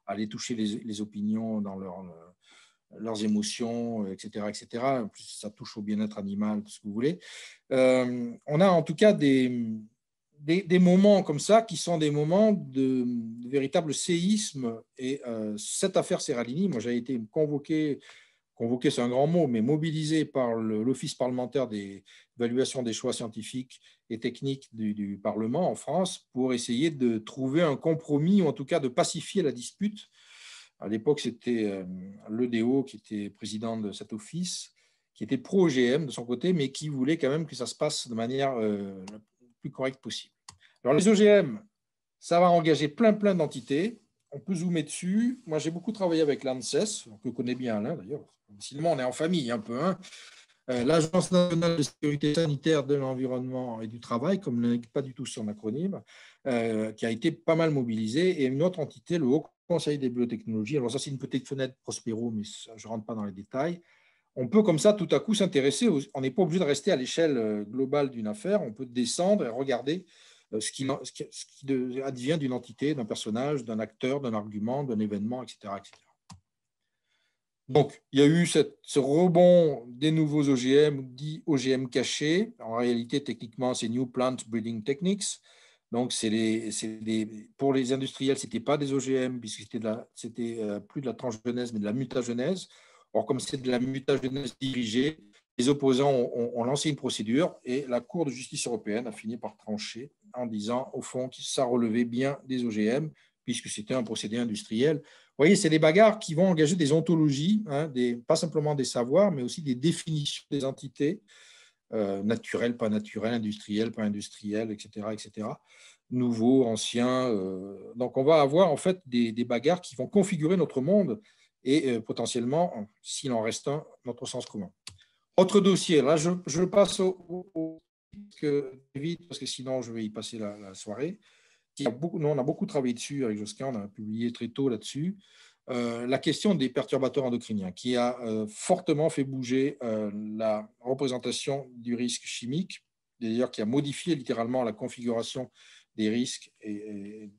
aller toucher les, opinions dans leur, euh, leurs émotions, etc., etc. En plus, ça touche au bien-être animal, tout ce que vous voulez. on a en tout cas des, des, moments comme ça qui sont des moments de, véritable séisme. Et cette affaire Serralini, moi, j'ai été convoqué convoqué, c'est un grand mot, mais mobilisé par l'Office parlementaire d'évaluation des choix scientifiques et techniques du, Parlement en France pour essayer de trouver un compromis, ou en tout cas de pacifier la dispute. À l'époque, c'était euh, l'EDO qui était président de cet office, qui était pro-OGM de son côté, mais qui voulait quand même que ça se passe de manière euh, la plus correcte possible. Alors les OGM, ça va engager plein plein d'entités. On peut zoomer dessus. Moi, j'ai beaucoup travaillé avec l'ANSES, que connaît bien Alain d'ailleurs, Simplement, on est en famille un peu. Hein. Euh, L'Agence nationale de sécurité sanitaire de l'environnement et du travail, comme n'est pas du tout son acronyme, euh, qui a été pas mal mobilisée, et une autre entité, le Haut Conseil des biotechnologies. Alors ça, c'est une petite fenêtre Prospero, mais je ne rentre pas dans les détails. On peut comme ça tout à coup s'intéresser, on n'est pas obligé de rester à l'échelle euh, globale d'une affaire, on peut descendre et regarder ce qui, ce qui advient d'une entité, d'un personnage, d'un acteur, d'un argument, d'un événement, etc. etc. Donc, il y a eu ce rebond des nouveaux OGM, dit OGM cachés. En réalité, techniquement, c'est New Plant Breeding Techniques. Donc, les, pour les industriels, ce n'était pas des OGM, puisque c'était euh, plus de la transgenèse, mais de la mutagenèse. Or, comme c'est de la mutagenèse dirigée, les opposants ont, ont, lancé une procédure et la Cour de justice européenne a fini par trancher en disant, au fond, que ça relevait bien des OGM, puisque c'était un procédé industriel voyez, c'est des bagarres qui vont engager des ontologies, hein, pas simplement des savoirs, mais aussi des définitions des entités, euh, naturelles, pas naturelles, industrielles, pas industrielles, etc., etc., nouveaux, anciens. Euh. donc, on va avoir en fait des, bagarres qui vont configurer notre monde et euh, potentiellement, s'il en reste un, notre sens commun. Autre dossier, là, je, passe au, vite parce que sinon je vais y passer la soirée nous, on a beaucoup travaillé dessus avec Josquin, on a publié très tôt là-dessus. Euh, la question des perturbateurs endocriniens, qui a euh, fortement fait bouger euh, la représentation du risque chimique, d'ailleurs qui a modifié littéralement la configuration des risques et,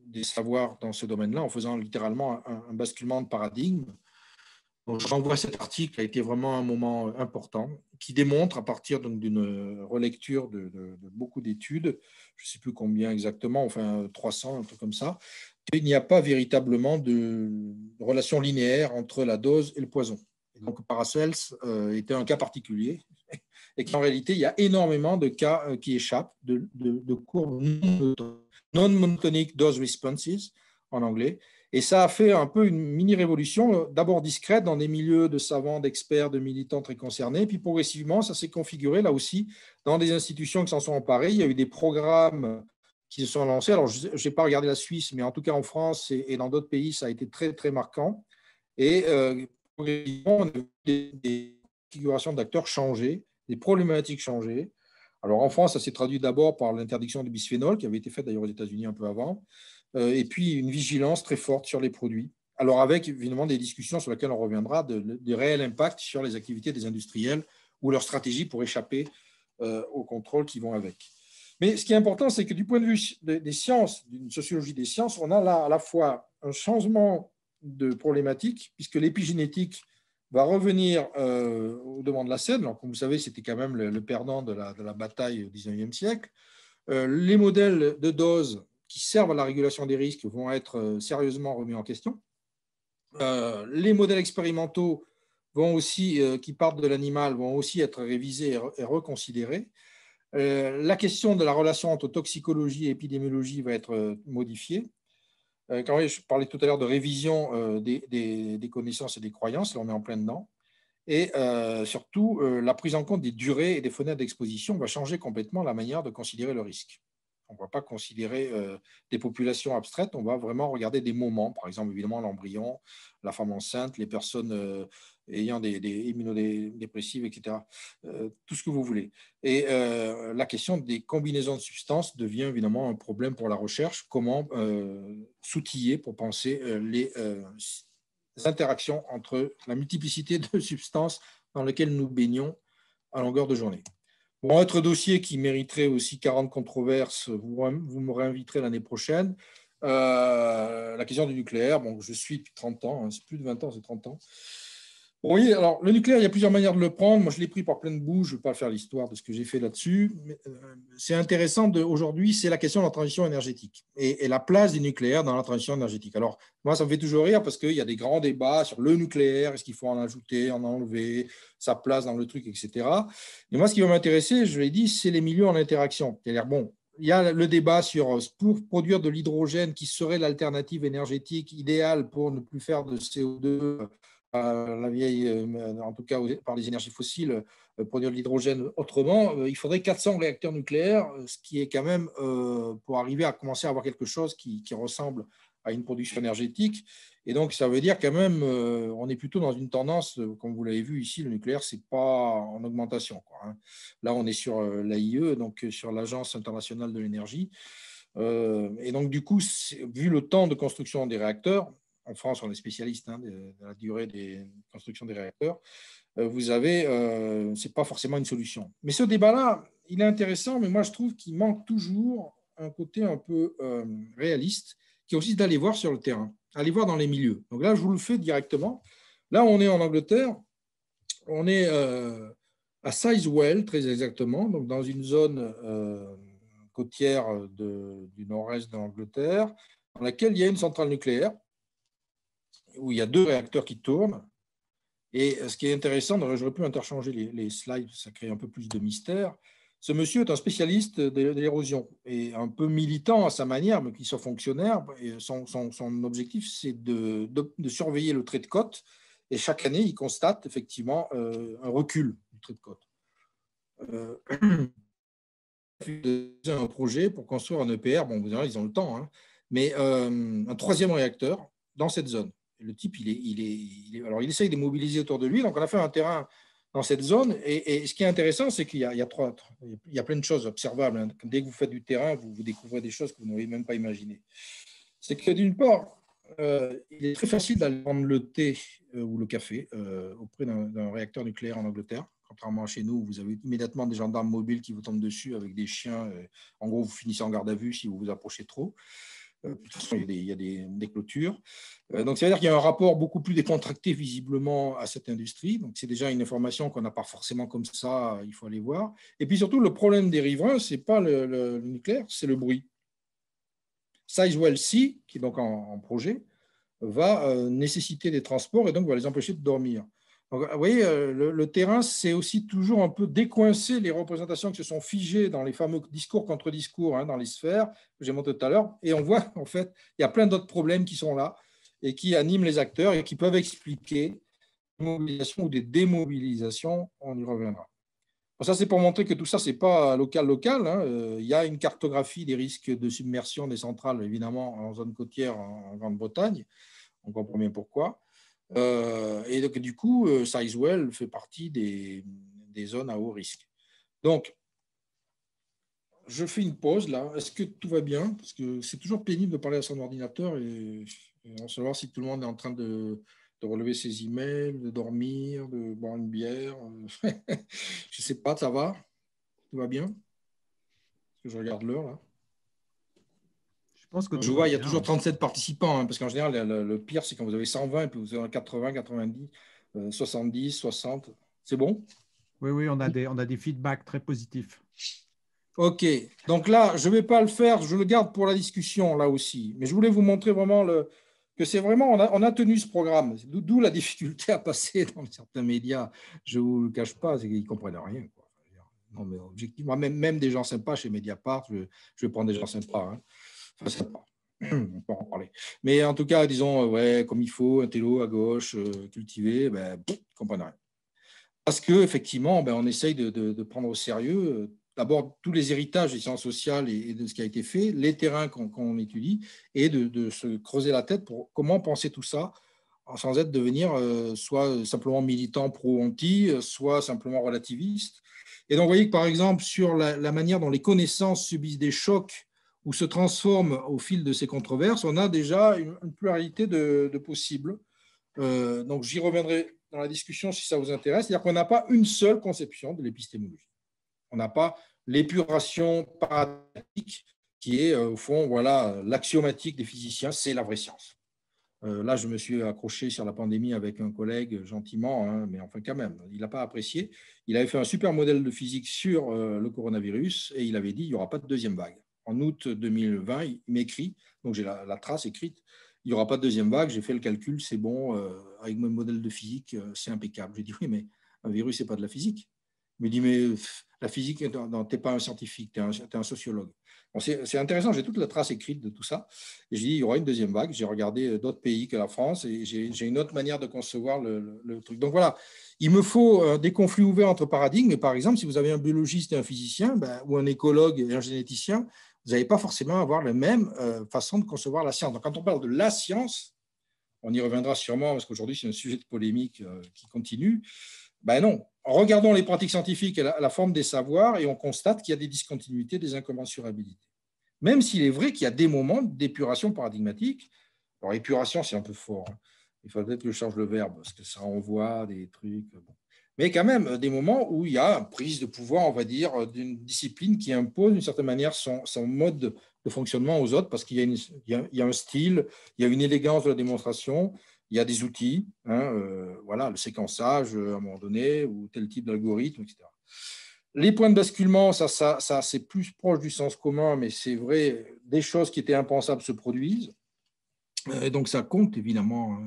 des savoirs dans ce domaine-là, en faisant littéralement un basculement de paradigme. Donc, je renvoie cet article, qui a été vraiment un moment important, qui démontre à partir d'une relecture de, beaucoup d'études, je ne sais plus combien exactement, enfin 300, un truc comme ça, qu'il n'y a pas véritablement de relation linéaire entre la dose et le poison. donc Paracels euh, était un cas particulier, et qu'en réalité, il y a énormément de cas euh, qui échappent de, de, non-monotoniques dose responses en anglais, et ça a fait un peu une mini-révolution, euh, d'abord discrète dans des milieux de savants, d'experts, de militants très concernés, puis progressivement, ça s'est configuré là aussi dans des institutions qui s'en sont emparées. Il y a eu des programmes qui se sont lancés. Alors, je n'ai pas regardé la Suisse, mais en tout cas en France et, dans d'autres pays, ça a été très, très marquant. Et euh, progressivement, on a vu des, configurations d'acteurs changer, des problématiques changées. Alors en France, ça s'est traduit d'abord par l'interdiction du bisphénol, qui avait été faite d'ailleurs aux États-Unis un peu avant. Euh, et puis une vigilance très forte sur les produits. Alors avec évidemment des discussions sur lesquelles on reviendra, des réels impacts sur les activités des industriels ou leur stratégie pour échapper euh, aux contrôles qui vont avec. Mais ce qui est important, c'est que du point de vue des sciences, d'une sociologie des sciences, on a là à la fois un changement de problématique, puisque l'épigénétique va revenir euh, au devant de la scène. Alors, comme vous savez, c'était quand même le, perdant de la, bataille au 19e siècle. les modèles de doses qui servent à la régulation des risques vont être euh, sérieusement remis en question. Euh, les modèles expérimentaux vont aussi, euh, qui partent de l'animal vont aussi être révisés et, reconsidérés. la question de la relation entre toxicologie et épidémiologie va être modifiée. Quand je parlais tout à l'heure de révision des, des, connaissances et des croyances, là on est en plein dedans. Et surtout, la prise en compte des durées et des fenêtres d'exposition va changer complètement la manière de considérer le risque. On ne va pas considérer euh, des populations abstraites, on va vraiment regarder des moments, par exemple évidemment l'embryon, la femme enceinte, les personnes euh, ayant des, immunodépressives, etc. Euh, tout ce que vous voulez. Et la question des combinaisons de substances devient évidemment un problème pour la recherche. Comment s'outiller pour penser les interactions entre la multiplicité de substances dans lesquelles nous baignons à longueur de journée. Bon, autre dossier qui mériterait aussi 40 controverses, vous, me réinviterez l'année prochaine. Euh, la question du nucléaire, bon, je suis depuis 30 ans, hein. c'est plus de 20 ans, c'est 30 ans. Oui, alors le nucléaire, il y a plusieurs manières de le prendre. Moi, je l'ai pris par pleine bouche. Je ne vais pas faire l'histoire de ce que j'ai fait là-dessus. Euh, c'est intéressant aujourd'hui, c'est la question de la transition énergétique et, la place du nucléaire dans la transition énergétique. Alors, moi, ça me fait toujours rire parce qu'il y a des grands débats sur le nucléaire, est-ce qu'il faut en ajouter, en enlever, sa place dans le truc, etc. Et moi, ce qui va m'intéresser, je l'ai dit, c'est les milieux en interaction. C'est-à-dire, bon, il y a le débat sur euh, pour produire de l'hydrogène qui serait l'alternative énergétique idéale pour ne plus faire de CO2 euh, la vieille, euh, en tout cas par les énergies fossiles, euh, produire de l'hydrogène autrement, il faudrait 400 réacteurs nucléaires, ce qui est quand même pour arriver à commencer à avoir quelque chose qui, ressemble à une production énergétique. Et donc, ça veut dire quand même, on est plutôt dans une tendance, comme vous l'avez vu ici, le nucléaire, c'est pas en augmentation. Hein. Là, on est sur l'AIE, donc sur l'Agence internationale de l'énergie. et donc, du coup, vu le temps de construction des réacteurs, en France, on est spécialiste hein, de, la durée des constructions des réacteurs, euh, vous avez, euh, c'est pas forcément une solution. Mais ce débat-là, il est intéressant, mais moi je trouve qu'il manque toujours un côté un peu euh, réaliste, qui est aussi d'aller voir sur le terrain, aller voir dans les milieux. Donc là, je vous le fais directement. Là, on est en Angleterre, on est à Sizewell, très exactement, donc dans une zone côtière du nord-est de l'Angleterre, dans laquelle il y a une centrale nucléaire où il y a deux réacteurs qui tournent. Et ce qui est intéressant, j'aurais pu interchanger les, slides, ça crée un peu plus de mystère. Ce monsieur est un spécialiste de, l'érosion et un peu militant à sa manière, mais qui soit fonctionnaire. son, objectif, c'est de, surveiller le trait de côte. Et chaque année, il constate effectivement euh, un recul du trait de côte. fait euh, un projet pour construire un EPR, bon, vous ils ont le temps, hein. mais euh, un troisième réacteur dans cette zone le type, il est, il, est, alors il essaye de mobiliser autour de lui. Donc, on a fait un terrain dans cette zone. Et, ce qui est intéressant, c'est qu'il y, a, il y a plein de choses observables. Hein. Dès que vous faites du terrain, vous, découvrez des choses que vous n'auriez même pas imaginées. C'est que d'une part, euh, il est très facile d'aller prendre le thé euh, ou le café euh, auprès d'un réacteur nucléaire en Angleterre. Contrairement à chez nous, vous avez immédiatement des gendarmes mobiles qui vous tombent dessus avec des chiens. en gros, vous finissez en garde à vue si vous vous approchez trop. Euh, de toute façon, il y a des, clôtures. Euh, donc, ça veut dire qu'il y a un rapport beaucoup plus décontracté visiblement à cette industrie. Donc, c'est déjà une information qu'on n'a pas forcément comme ça, euh, il faut aller voir. Et puis surtout, le problème des riverains, ce n'est pas le, nucléaire, c'est le bruit. Sizewell C, qui est donc en, projet, va nécessiter des transports et donc va les empêcher de dormir vous voyez, euh, le, terrain, c'est aussi toujours un peu décoincer les représentations qui se sont figées dans les fameux discours contre discours, hein, dans les sphères que j'ai montré tout à l'heure. Et on voit, en fait, il y a plein d'autres problèmes qui sont là et qui animent les acteurs et qui peuvent expliquer des mobilisations ou des démobilisations. On y reviendra. ça, c'est pour montrer que tout ça, ce n'est pas local-local. Hein. Euh, il y a une cartographie des risques de submersion des centrales, évidemment, en zone côtière en Grande-Bretagne. On comprend bien pourquoi. Euh, et donc, du coup, euh, Sizewell fait partie des, zones à haut risque. Donc, je fais une pause là. Est-ce que tout va bien Parce que c'est toujours pénible de parler à son ordinateur et, de savoir si tout le monde est en train de, de relever ses emails, de dormir, de boire une bière. je ne sais pas, ça va Tout va bien Parce que je regarde l'heure là que. Je vois, il y a toujours 37 hein. participants, hein, parce qu'en général, le, pire, c'est quand vous avez 120 et puis vous avez 80, 90, 70, 60. C'est bon Oui, oui, on a, des, on a des feedbacks très positifs. OK. Donc là, je ne vais pas le faire, je le garde pour la discussion, là aussi. Mais je voulais vous montrer vraiment le, que c'est vraiment, on a, tenu ce programme, d'où la difficulté à passer dans certains médias. Je ne vous le cache pas, Ils ne comprennent rien. Non, mais objectivement, même, même, des gens sympas chez Mediapart, je, vais prendre des gens sympas. Hein. on peut en parler. Mais en tout cas, disons, euh, ouais, comme il faut, un télo à gauche, euh, cultivé, ben, ne rien. Parce que effectivement, ben, on essaye de, prendre au sérieux euh, d'abord tous les héritages des sciences sociales et, de ce qui a été fait, les terrains qu'on étudie, et de, se creuser la tête pour comment penser tout ça sans être devenir soit simplement militant pro-anti, soit simplement relativiste. Et donc, vous voyez que par exemple, sur la manière dont les connaissances subissent des chocs ou se transforme au fil de ces controverses, on a déjà une, pluralité de, possibles. Euh, donc j'y reviendrai dans la discussion si ça vous intéresse. C'est-à-dire qu'on n'a pas une seule conception de l'épistémologie. On n'a pas l'épuration paradigmatique qui est euh, au fond voilà l'axiomatique des physiciens, c'est la vraie science. Euh, là, je me suis accroché sur la pandémie avec un collègue gentiment, hein, mais enfin quand même, il n'a pas apprécié. Il avait fait un super modèle de physique sur le coronavirus et il avait dit il n'y aura pas de deuxième vague en août 2020, il m'écrit, donc j'ai la, trace écrite, il n'y aura pas de deuxième vague, j'ai fait le calcul, c'est bon, euh, avec mon modèle de physique, euh, c'est impeccable. J'ai dit, oui, mais un virus, ce n'est pas de la physique. Il me dit, mais euh, la physique, tu n'es pas un scientifique, tu es, un sociologue. c'est intéressant, j'ai toute la trace écrite de tout ça. Et j'ai dit, il y aura une deuxième vague. J'ai regardé d'autres pays que la France et j'ai une autre manière de concevoir le, truc. Donc voilà, il me faut des conflits ouverts entre paradigmes. Par exemple, si vous avez un biologiste et un physicien, ben, ou un écologue et un généticien, vous n'allez pas forcément avoir la même euh, façon de concevoir la science. Donc, quand on parle de la science, on y reviendra sûrement parce qu'aujourd'hui, c'est un sujet de polémique euh, qui continue. Ben non, regardons les pratiques scientifiques et la, forme des savoirs, et on constate qu'il y a des discontinuités, des incommensurabilités. Même s'il est vrai qu'il y a des moments d'épuration paradigmatique. Alors, épuration, c'est un peu fort. Hein. Il faudrait que je change le verbe parce que ça envoie des trucs mais quand même euh, des moments où il y a une prise de pouvoir, on va dire, euh, d'une discipline qui impose d'une certaine manière son, mode de, fonctionnement aux autres, parce qu'il y, a, un style, il y a une élégance de la démonstration, il y a des outils, hein, euh, voilà, le séquençage à un moment donné, ou tel type d'algorithme, etc. Les points de basculement, ça, ça, c'est plus proche du sens commun, mais c'est vrai, des choses qui étaient impensables se produisent. Et donc ça compte évidemment.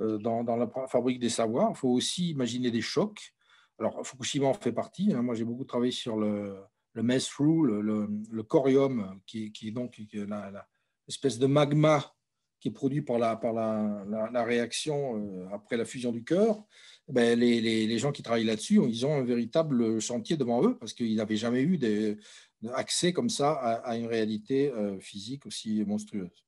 Euh, dans, la fabrique des savoirs. Il faut aussi imaginer des chocs. Alors, Fukushima en fait partie. Hein. Moi, j'ai beaucoup travaillé sur le, le mess through, le, corium, qui, est donc l'espèce de magma qui est produit par la, par la, réaction euh, après la fusion du cœur. Ben, les, les, les, gens qui travaillent là-dessus, ils ont un véritable chantier devant eux parce qu'ils n'avaient jamais eu des, accès comme ça à une réalité euh, physique aussi monstrueuse.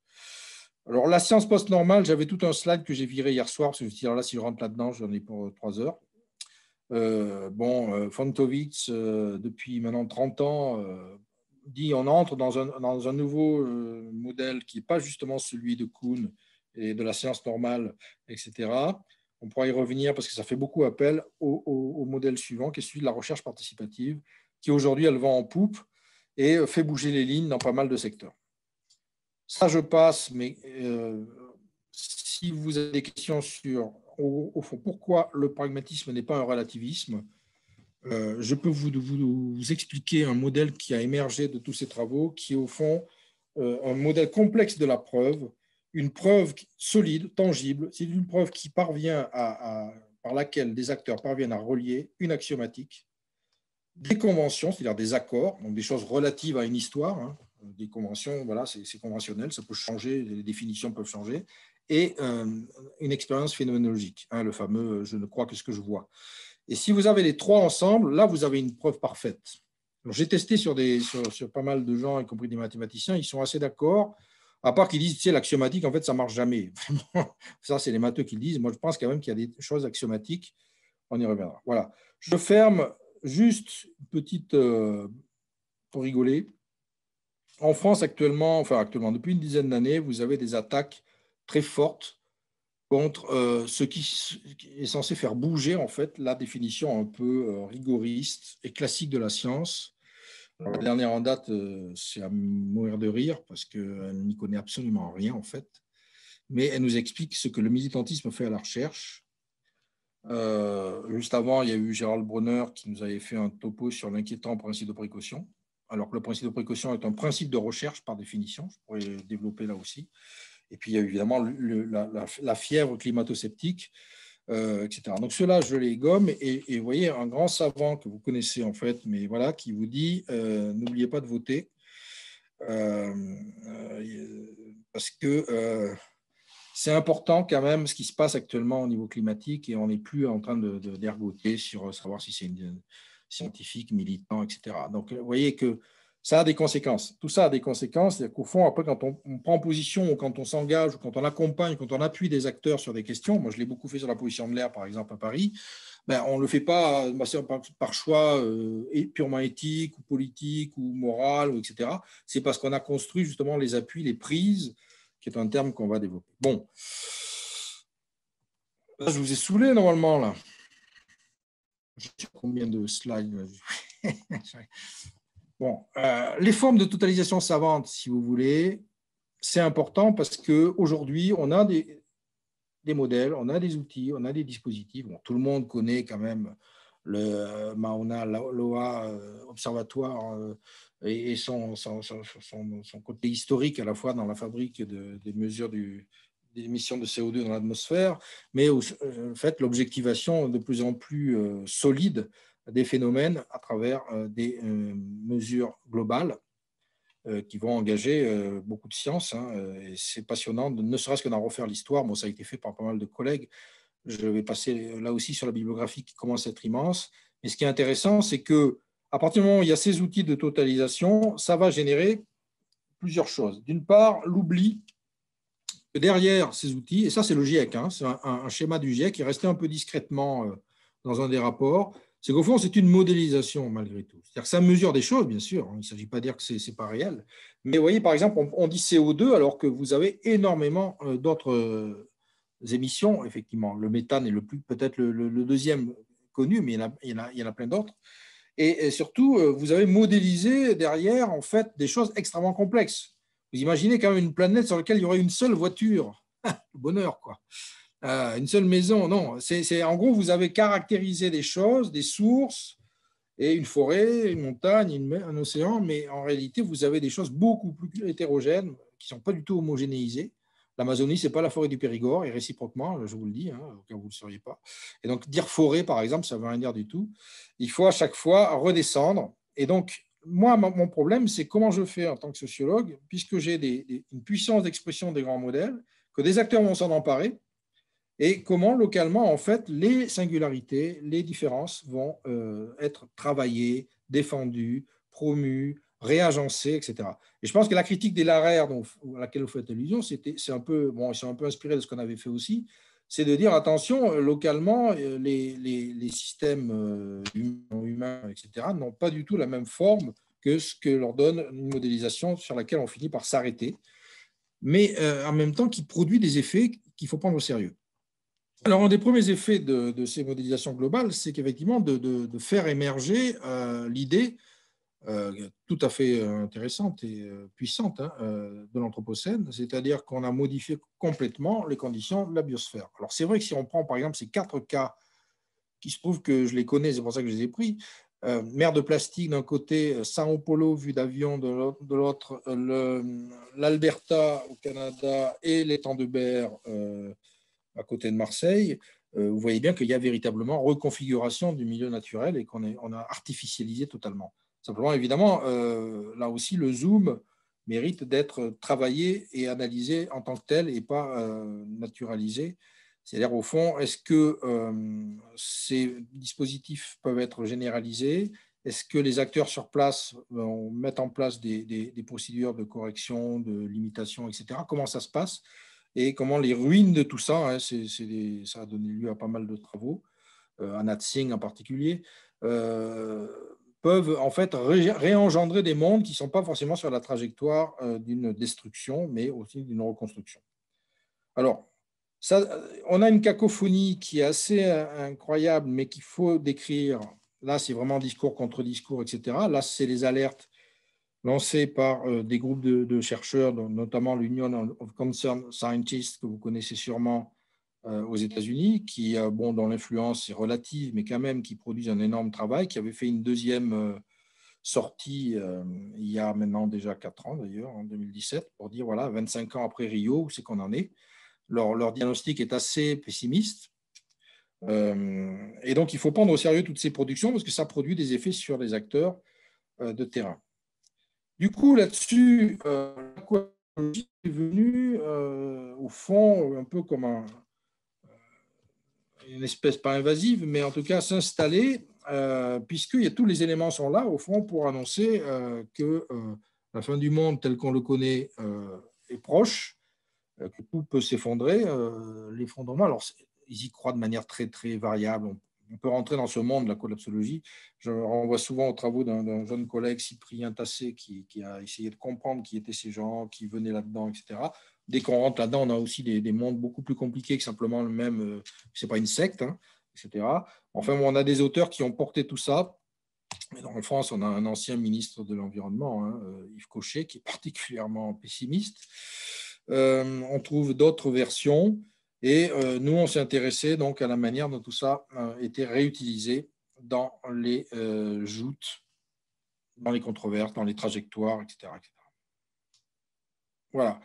Alors, la science post-normale, j'avais tout un slide que j'ai viré hier soir, parce que je me suis là, si je rentre là-dedans, j'en ai pour euh, trois heures. Euh, bon, euh, Fontovitz, depuis maintenant 30 ans, dit on entre dans un, nouveau modèle qui n'est pas justement celui de Kuhn et de la science normale, etc. On pourra y revenir parce que ça fait beaucoup appel au, au modèle suivant, qui est celui de la recherche participative, qui aujourd'hui, elle vend en poupe et fait bouger les lignes dans pas mal de secteurs. Ça, je passe, mais euh, si vous avez des questions sur, au, fond, pourquoi le pragmatisme n'est pas un relativisme, euh, je peux vous, vous, expliquer un modèle qui a émergé de tous ces travaux, qui est au fond euh, un modèle complexe de la preuve, une preuve solide, tangible, c'est une preuve qui parvient par laquelle des acteurs parviennent à relier une axiomatique, des conventions, c'est-à-dire des accords, donc des choses relatives à une histoire, hein, des conventions, voilà, c'est conventionnel, ça peut changer, les définitions peuvent changer, et euh, une expérience phénoménologique, hein, le fameux euh, je ne crois que ce que je vois. Et si vous avez les trois ensemble, là, vous avez une preuve parfaite. J'ai testé sur, des, sur, pas mal de gens, y compris des mathématiciens, ils sont assez d'accord, à part qu'ils disent, tu sais, l'axiomatique, en fait, ça marche jamais. ça, c'est les matheux qui le disent. Moi, je pense quand même qu'il y a des choses axiomatiques. On y reviendra. Voilà. Je ferme juste une petite, euh, pour rigoler, en France actuellement, enfin actuellement, depuis une dizaine d'années, vous avez des attaques très fortes contre euh, ce qui est censé faire bouger en fait la définition un peu euh, rigoriste et classique de la science. La dernière en date, euh, c'est à mourir de rire parce qu'elle n'y connaît absolument rien en fait, mais elle nous explique ce que le militantisme fait à la recherche. juste avant, il y a eu Gérald Bronner qui nous avait fait un topo sur l'inquiétant principe de précaution alors que le principe de précaution est un principe de recherche par définition, je pourrais développer là aussi. Et puis il y a évidemment la, fièvre climato-sceptique, euh, etc. Donc cela je les gomme. Et, vous voyez, un grand savant que vous connaissez en fait, mais voilà, qui vous dit, euh, n'oubliez pas de voter, euh, parce que c'est important quand même ce qui se passe actuellement au niveau climatique et on n'est plus en train de, de, d'ergoter sur savoir si c'est une scientifiques, militants, etc. Donc, vous voyez que ça a des conséquences. Tout ça a des conséquences. cest à qu'au fond, après, quand on, prend position, ou quand on s'engage, ou quand on accompagne, quand on appuie des acteurs sur des questions, moi je l'ai beaucoup fait sur la position de l'air, par exemple, à Paris, ben, on ne le fait pas ben, par, choix euh, purement éthique, ou politique, ou moral, etc. C'est parce qu'on a construit justement les appuis, les prises, qui est un terme qu'on va développer. Bon. je vous ai saoulé normalement, là. Je sais combien de slides. bon, euh, les formes de totalisation savante, si vous voulez, c'est important parce qu'aujourd'hui, on a des, des, modèles, on a des outils, on a des dispositifs. Bon, tout le monde connaît quand même le Mauna Loa euh, Observatoire euh, et son, son, son, côté historique à la fois dans la fabrique des mesures du, des émissions de CO2 dans l'atmosphère, mais euh, en fait l'objectivation de plus en plus euh, solide des phénomènes à travers euh, des mesures globales qui vont engager beaucoup de sciences. Hein, c'est passionnant, ne serait-ce que d'en refaire l'histoire. Bon, ça a été fait par pas mal de collègues. Je vais passer là aussi sur la bibliographie qui commence à être immense. Mais ce qui est intéressant, c'est que à partir du moment où il y a ces outils de totalisation, ça va générer plusieurs choses. D'une part, l'oubli derrière ces outils, et ça c'est le GIEC, hein, c'est un, schéma du GIEC qui est resté un peu discrètement euh, dans un des rapports, c'est qu'au fond, c'est une modélisation malgré tout. C'est-à-dire que ça mesure des choses, bien sûr. Hein, il ne s'agit pas de dire que ce n'est pas réel. Mais vous voyez, par exemple, on, dit CO2 alors que vous avez énormément euh, d'autres euh, émissions, effectivement. Le méthane est le plus peut-être le, deuxième connu, mais il y en a, plein d'autres. Et, et, surtout, vous avez modélisé derrière, en fait, des choses extrêmement complexes imaginez quand même une planète sur laquelle il y aurait une seule voiture. bonheur, quoi. Euh, une seule maison, non. C'est En gros, vous avez caractérisé des choses, des sources, et une forêt, une montagne, un océan, mais en réalité, vous avez des choses beaucoup plus hétérogènes, qui sont pas du tout homogénéisées. L'Amazonie, c'est pas la forêt du Périgord, et réciproquement, je vous le dis, hein, vous le sauriez pas. Et donc, dire forêt, par exemple, ça ne veut rien dire du tout. Il faut à chaque fois redescendre. Et donc, moi, mon problème, c'est comment je fais en tant que sociologue, puisque j'ai une puissance d'expression des grands modèles, que des acteurs vont s'en emparer, et comment localement, en fait, les singularités, les différences vont euh, être travaillées, défendues, promues, réagencées, etc. Et je pense que la critique des Larères à laquelle vous faites allusion, c'est un, peu, bon, un peu inspiré de ce qu'on avait fait aussi, c'est de dire attention, euh, localement, euh, les, systèmes euh, humains, etc., n'ont pas du tout la même forme que ce que leur donne une modélisation sur laquelle on finit par s'arrêter, mais en même temps qui produit des effets qu'il faut prendre au sérieux. Alors, un des premiers effets de, ces modélisations globales, c'est qu'effectivement, de, faire émerger l'idée euh, tout à fait euh, intéressante et euh, puissante hein, de l'Anthropocène, c'est-à-dire qu'on a modifié complètement les conditions de la biosphère. Alors c'est vrai que si on prend par exemple ces quatre cas, qui se prouvent que je les connais, c'est pour ça que je les ai pris, mer de plastique d'un côté, Sao Paulo vue d'avion de l'autre, l'Alberta au Canada et l'étang de Berre à côté de Marseille, vous voyez bien qu'il y a véritablement reconfiguration du milieu naturel et qu'on on a artificialisé totalement. Simplement, évidemment, euh, là aussi, le zoom mérite d'être travaillé et analysé en tant que tel et pas euh, naturalisé. C'est-à-dire, au fond, est-ce que euh, ces dispositifs peuvent être généralisés Est-ce que les acteurs sur place mettent en place des, procédures de correction, de limitation, etc. Comment ça se passe Et comment les ruines de tout ça, hein, ça a donné lieu à pas mal de travaux, euh, à Natsing en particulier, peuvent en fait réengendrer des mondes qui ne sont pas forcément sur la trajectoire euh, d'une destruction, mais aussi d'une reconstruction. Alors, ça, euh, on a une cacophonie qui est assez euh, incroyable, mais qu'il faut décrire. Là, c'est vraiment discours contre discours, etc. Là, c'est les alertes lancées par des groupes de, de chercheurs, notamment l'Union of Concerned Scientists, que vous connaissez sûrement, euh, aux États-Unis, qui, bon, dans l'influence est relative, mais quand même, qui produisent un énorme travail, qui avait fait une deuxième euh, sortie euh, il y a maintenant déjà 4 ans, d'ailleurs, en 2017, pour dire, voilà, 25 ans après Rio, où c'est qu'on en est. Leur, leur, diagnostic est assez pessimiste. et donc, il faut prendre au sérieux toutes ces productions parce que ça produit des effets sur les acteurs de terrain. Du coup, là-dessus, l'aquaculture est venue, au fond, un peu comme un, une espèce pas invasive, mais en tout cas s'installer, euh, puisque tous les éléments sont là, au fond, pour annoncer euh, que euh, la fin du monde tel qu'on le connaît est proche, que tout peut s'effondrer. L'effondrement, alors ils y croient de manière très, très variable. On, peut rentrer dans ce monde de la collapsologie. Je renvoie souvent aux travaux d'un jeune collègue, Cyprien Tassé, qui, a essayé de comprendre qui étaient ces gens, qui venaient là-dedans, etc dès qu'on rentre là-dedans, on a aussi des, mondes beaucoup plus compliqués que simplement le même, c'est euh, pas une secte, hein, etc. Enfin, on a des auteurs qui ont porté tout ça. en France, on a un ancien ministre de l'Environnement, hein, euh, Yves Cochet, qui est particulièrement pessimiste. Euh, on trouve d'autres versions. Et nous, on s'est intéressé donc à la manière dont tout ça été réutilisé dans les joutes, dans les controverses, dans les trajectoires, etc. etc. Voilà.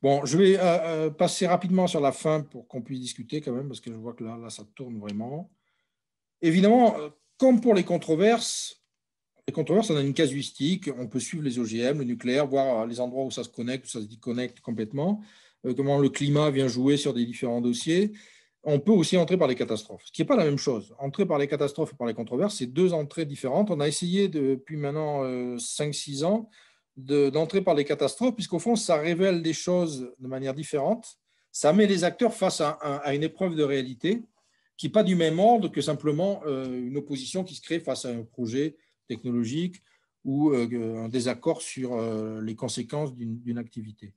Bon, je vais euh, euh, passer rapidement sur la fin pour qu'on puisse discuter quand même, parce que je vois que là, là ça tourne vraiment. Évidemment, euh, comme pour les controverses, les controverses, on a une casuistique, on peut suivre les OGM, le nucléaire, voir les endroits où ça se connecte, où ça se déconnecte complètement, comment le climat vient jouer sur des différents dossiers. On peut aussi entrer par les catastrophes, ce qui n'est pas la même chose. Entrer par les catastrophes et par les controverses, c'est deux entrées différentes. On a essayé depuis maintenant 5-6 ans d'entrer par les catastrophes, puisqu'au fond, ça révèle des choses de manière différente. Ça met les acteurs face à, une épreuve de réalité qui n'est pas du même ordre que simplement euh, une opposition qui se crée face à un projet technologique ou euh, un désaccord sur euh, les conséquences d'une activité.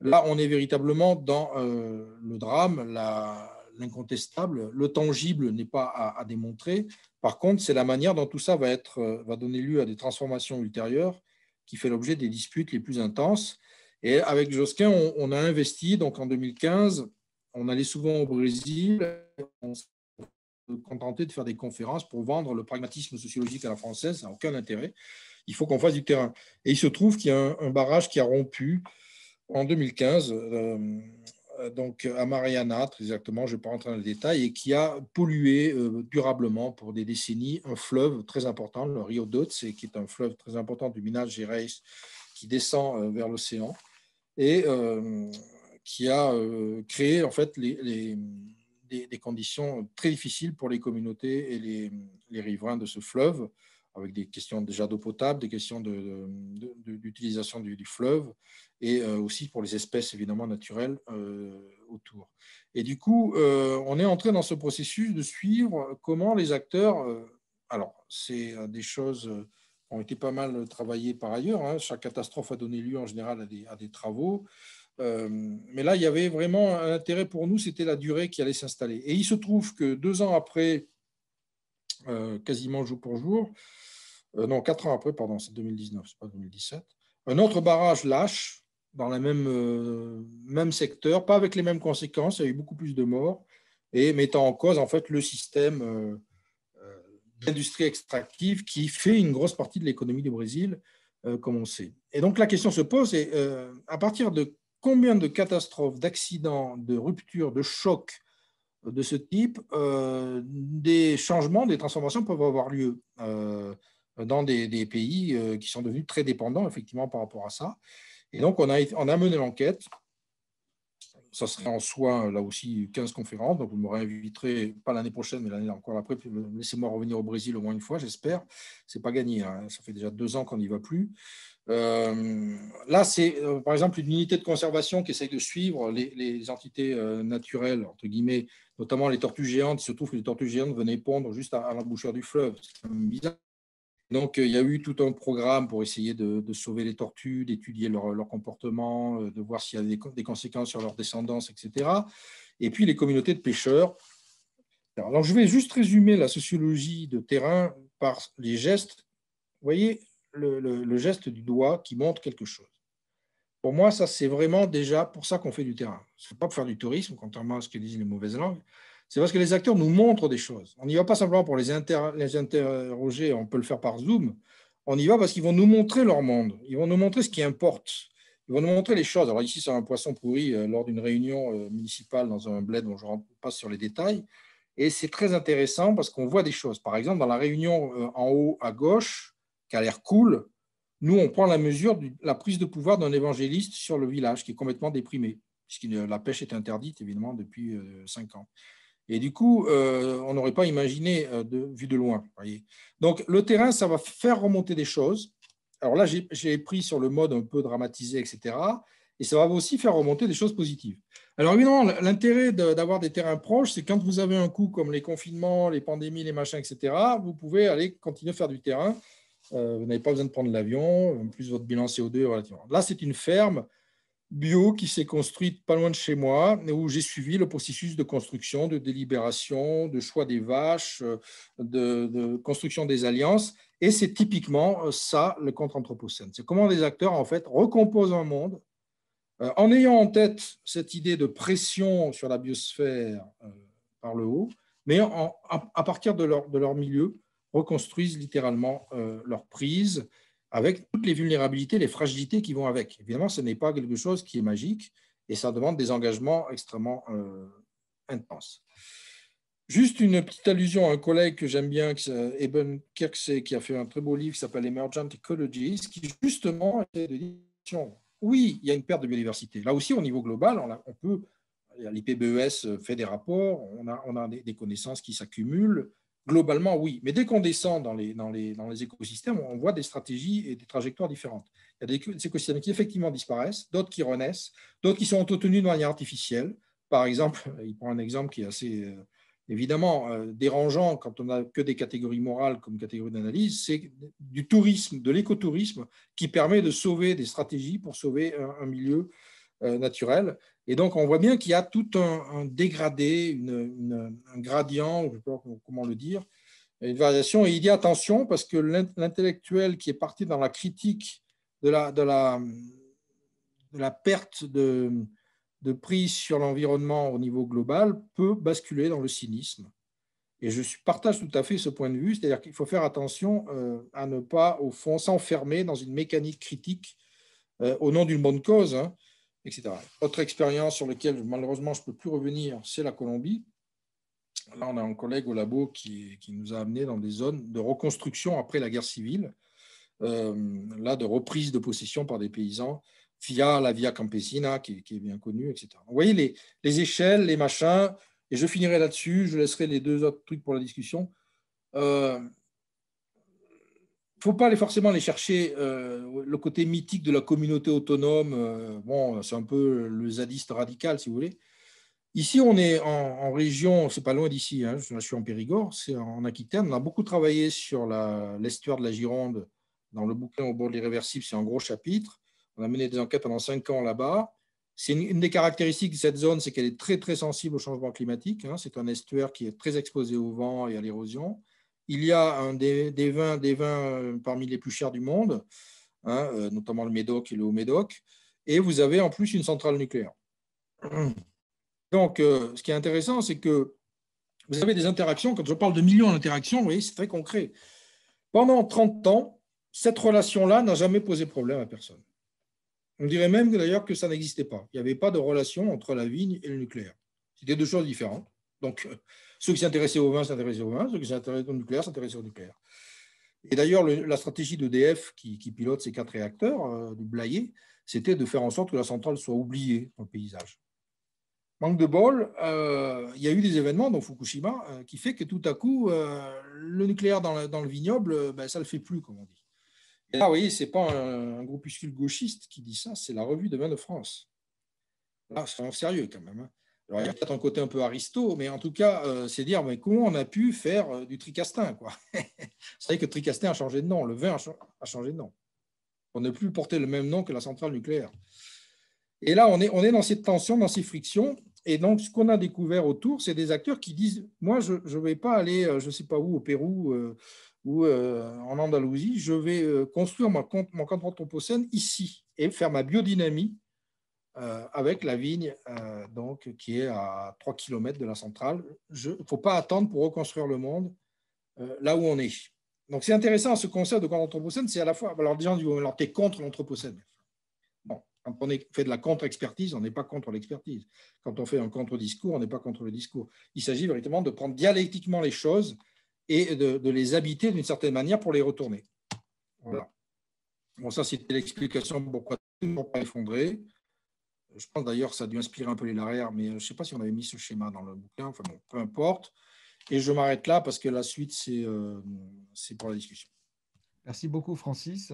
Là, on est véritablement dans le drame, l'incontestable, le tangible n'est pas à, à, démontrer. Par contre, c'est la manière dont tout ça va, être, va donner lieu à des transformations ultérieures qui fait l'objet des disputes les plus intenses. Et avec Josquin, on, a investi, donc en 2015, on allait souvent au Brésil, on se contentait de faire des conférences pour vendre le pragmatisme sociologique à la française, ça n'a aucun intérêt. Il faut qu'on fasse du terrain. Et il se trouve qu'il y a un, barrage qui a rompu en 2015, euh, donc euh, à Mariana, très exactement, je ne vais pas rentrer dans le détail, et qui a pollué euh, durablement pour des décennies un fleuve très important, le Rio Doce, qui est un fleuve très important du Minas Gerais, qui descend vers l'océan, et qui a créé en fait des, conditions très difficiles pour les communautés et les riverains de ce fleuve avec des questions déjà d'eau potable, des questions d'utilisation de, du, fleuve, et euh, aussi pour les espèces évidemment naturelles euh, autour. Et du coup, euh, on est entré dans ce processus de suivre comment les acteurs, alors c'est des choses qui ont été pas mal travaillées par ailleurs, hein. chaque catastrophe a donné lieu en général à des, à des travaux, mais là, il y avait vraiment un intérêt pour nous, c'était la durée qui allait s'installer. Et il se trouve que deux ans après euh, quasiment jour pour jour. Euh, non, quatre ans après, pardon, c'est 2019, c'est pas 2017. Un autre barrage lâche dans le même, euh, même secteur, pas avec les mêmes conséquences, il y a eu beaucoup plus de morts, et mettant en cause en fait le système d'industrie extractive qui fait une grosse partie de l'économie du Brésil, comme on sait. Et donc la question se pose, à partir de combien de catastrophes, d'accidents, de ruptures, de chocs de ce type, euh, des changements, des transformations peuvent avoir lieu euh, dans des, pays euh, qui sont devenus très dépendants, effectivement, par rapport à ça. Et donc, on a mené l'enquête ça serait en soi, euh, là aussi, 15 conférences. Donc, vous me réinviterez, pas l'année prochaine, mais l'année encore après. Euh, laissez-moi revenir au Brésil au moins une fois, j'espère. Ce n'est pas gagné. Hein. Ça fait déjà deux ans qu'on n'y va plus. Euh, là, c'est par exemple une unité de conservation qui essaye de suivre les, entités naturelles, entre guillemets, notamment les tortues géantes. Il se trouve que les tortues géantes venaient pondre juste à, à l'embouchure du fleuve. C'est bizarre. Donc, euh, il y a eu tout un programme pour essayer de, sauver les tortues, d'étudier leur, comportement, euh, de voir s'il y a des, conséquences sur leur descendance, etc. Et puis, les communautés de pêcheurs. Alors, je vais juste résumer la sociologie de terrain par les gestes. Vous voyez, le, le geste du doigt qui montre quelque chose. Pour moi, ça, c'est vraiment déjà pour ça qu'on fait du terrain. Ce n'est pas pour faire du tourisme, contrairement à ce que disent les mauvaises langues c'est parce que les acteurs nous montrent des choses. On n'y va pas simplement pour les, interroger, on peut le faire par Zoom. On y va parce qu'ils vont nous montrer leur monde, ils vont nous montrer ce qui importe, ils vont nous montrer les choses. Alors ici, c'est un poisson pourri euh, lors d'une réunion euh, municipale dans un bled dont je pas sur les détails. Et c'est très intéressant parce qu'on voit des choses. Par exemple, dans la réunion euh, en haut à gauche, qui a l'air cool, nous, on prend la mesure de la prise de pouvoir d'un évangéliste sur le village qui est complètement déprimé, puisque la pêche est interdite, évidemment, depuis cinq ans. Et du coup, euh, on n'aurait pas imaginé euh, de, vu de loin. Donc, le terrain, ça va faire remonter des choses. Alors là, j'ai pris sur le mode un peu dramatisé, etc. Et ça va aussi faire remonter des choses positives. Alors évidemment, l'intérêt d'avoir des terrains proches, c'est quand vous avez un coup comme les confinements, les pandémies, les machins, etc., vous pouvez aller continuer à faire du terrain. Euh, vous n'avez pas besoin de prendre l'avion, en plus votre bilan CO2 est relativement. Là, c'est une ferme bio qui s'est construite pas loin de chez moi, où j'ai suivi le processus de construction, de délibération, de choix des vaches, euh, de, construction des alliances. Et c'est typiquement euh, ça, le contre anthropocène. C'est comment des acteurs, en fait, recomposent un monde euh, en ayant en tête cette idée de pression sur la biosphère par le haut, mais à, partir de leur, milieu, reconstruisent littéralement leur prise avec toutes les vulnérabilités, les fragilités qui vont avec. Évidemment, ce n'est pas quelque chose qui est magique et ça demande des engagements extrêmement euh, intenses. Juste une petite allusion à un collègue que j'aime bien, euh, Eben Kirksey, qui a fait un très beau livre qui s'appelle Emergent Ecologies, qui justement essaie de dire oui, il y a une perte de biodiversité. Là aussi, au niveau global, on, peut, l'IPBES euh, fait des rapports, on a, des connaissances qui s'accumulent, globalement, oui. Mais dès qu'on descend dans les, écosystèmes, on voit des stratégies et des trajectoires différentes. Il y a des écosystèmes qui effectivement disparaissent, d'autres qui renaissent, d'autres qui sont entretenus de manière artificielle. Par exemple, il prend un exemple qui est assez euh, évidemment euh, dérangeant quand on n'a que des catégories morales comme catégorie d'analyse, c'est du tourisme, de l'écotourisme qui permet de sauver des stratégies pour sauver un milieu euh, naturel. Et donc, on voit bien qu'il y a tout un, dégradé, un gradient, je ne sais pas comment le dire, une variation. Et il y a attention parce que l'intellectuel qui est parti dans la critique de la, de la, perte de, de prise sur l'environnement au niveau global peut basculer dans le cynisme. Et je partage tout à fait ce point de vue, c'est-à-dire qu'il faut faire attention euh, à ne pas, au fond, s'enfermer dans une mécanique critique euh, au nom d'une bonne cause. Hein etc. Autre expérience sur laquelle malheureusement je ne peux plus revenir, c'est la Colombie. Là, on a un collègue au labo qui, nous a amené dans des zones de reconstruction après la guerre civile, euh, là de reprise de possession par des paysans via la Via Campesina, qui, est bien connue, etc. Vous voyez les, les échelles, les machins, et je finirai là-dessus, je laisserai les deux autres trucs pour la discussion. Euh, faut pas aller forcément aller chercher euh, le côté mythique de la communauté autonome. Euh, bon, c'est un peu le zadiste radical, si vous voulez. Ici, on est en, en région, c'est pas loin d'ici, hein, je suis en Périgord, c'est en Aquitaine. On a beaucoup travaillé sur l'estuaire de la Gironde dans le bouquin Au bord de l'irréversible, c'est un gros chapitre. On a mené des enquêtes pendant cinq ans là-bas. C'est une, des caractéristiques de cette zone, c'est qu'elle est très très sensible au changement climatique. Hein. C'est un estuaire qui est très exposé au vent et à l'érosion. Il y a un des, vins, des vins euh, parmi les plus chers du monde, hein, euh, notamment le Médoc et le Haut-Médoc. Et vous avez en plus une centrale nucléaire. Donc, euh, ce qui est intéressant, c'est que vous avez des interactions. Quand je parle de millions d'interactions, vous voyez, c'est très concret. Pendant 30 ans, cette relation-là n'a jamais posé problème à personne. On dirait même d'ailleurs que ça n'existait pas. Il n'y avait pas de relation entre la vigne et le nucléaire. C'était deux choses différentes. Donc, ceux qui s'intéressaient au vin s'intéressaient au vin, ceux qui s'intéressaient au nucléaire s'intéressaient au nucléaire. Et d'ailleurs, la stratégie d'EDF qui, qui, pilote ces quatre réacteurs, euh, de du Blayé, c'était de faire en sorte que la centrale soit oubliée dans le paysage. Manque de bol, euh, il y a eu des événements dans Fukushima euh, qui fait que tout à coup, le nucléaire dans, le vignoble, ben, ça ne le fait plus, comme on dit. Et là, vous voyez, ce n'est pas un, groupuscule gauchiste qui dit ça, c'est la revue de Main de France. Là, c'est sérieux quand même. Hein il y a peut-être un côté un peu aristo, mais en tout cas, euh, c'est dire mais comment on a pu faire euh, du tricastin. Quoi. c'est vrai que tricastin a changé de nom, le vin a, changé de nom. On ne plus porter le même nom que la centrale nucléaire. Et là, on est, on est dans cette tension, dans ces frictions. Et donc, ce qu'on a découvert autour, c'est des acteurs qui disent Moi, je ne vais pas aller, euh, je ne sais pas où, au Pérou ou en Andalousie, je vais construire mon mon, camp anthropocène ici et faire ma biodynamie euh, avec la vigne euh, donc, qui est à 3 km de la centrale. Il ne faut pas attendre pour reconstruire le monde euh, là où on est. Donc c'est intéressant ce concept de contre-anthropocène, c'est à la fois, alors les gens disent, t'es contre l'anthropocène. Bon, quand on fait de la contre-expertise, on n'est pas contre l'expertise. Quand on fait un contre-discours, on n'est pas contre le discours. Il s'agit véritablement de prendre dialectiquement les choses et de, les habiter d'une certaine manière pour les retourner. Voilà. Bon, ça c'était l'explication pourquoi tout va pas effondré je pense d'ailleurs ça a dû inspirer un peu les larrières, mais euh, je ne sais pas si on avait mis ce schéma dans le bouquin, enfin bon, peu importe. Et je m'arrête là parce que la suite, c'est euh, pour la discussion. Merci beaucoup, Francis.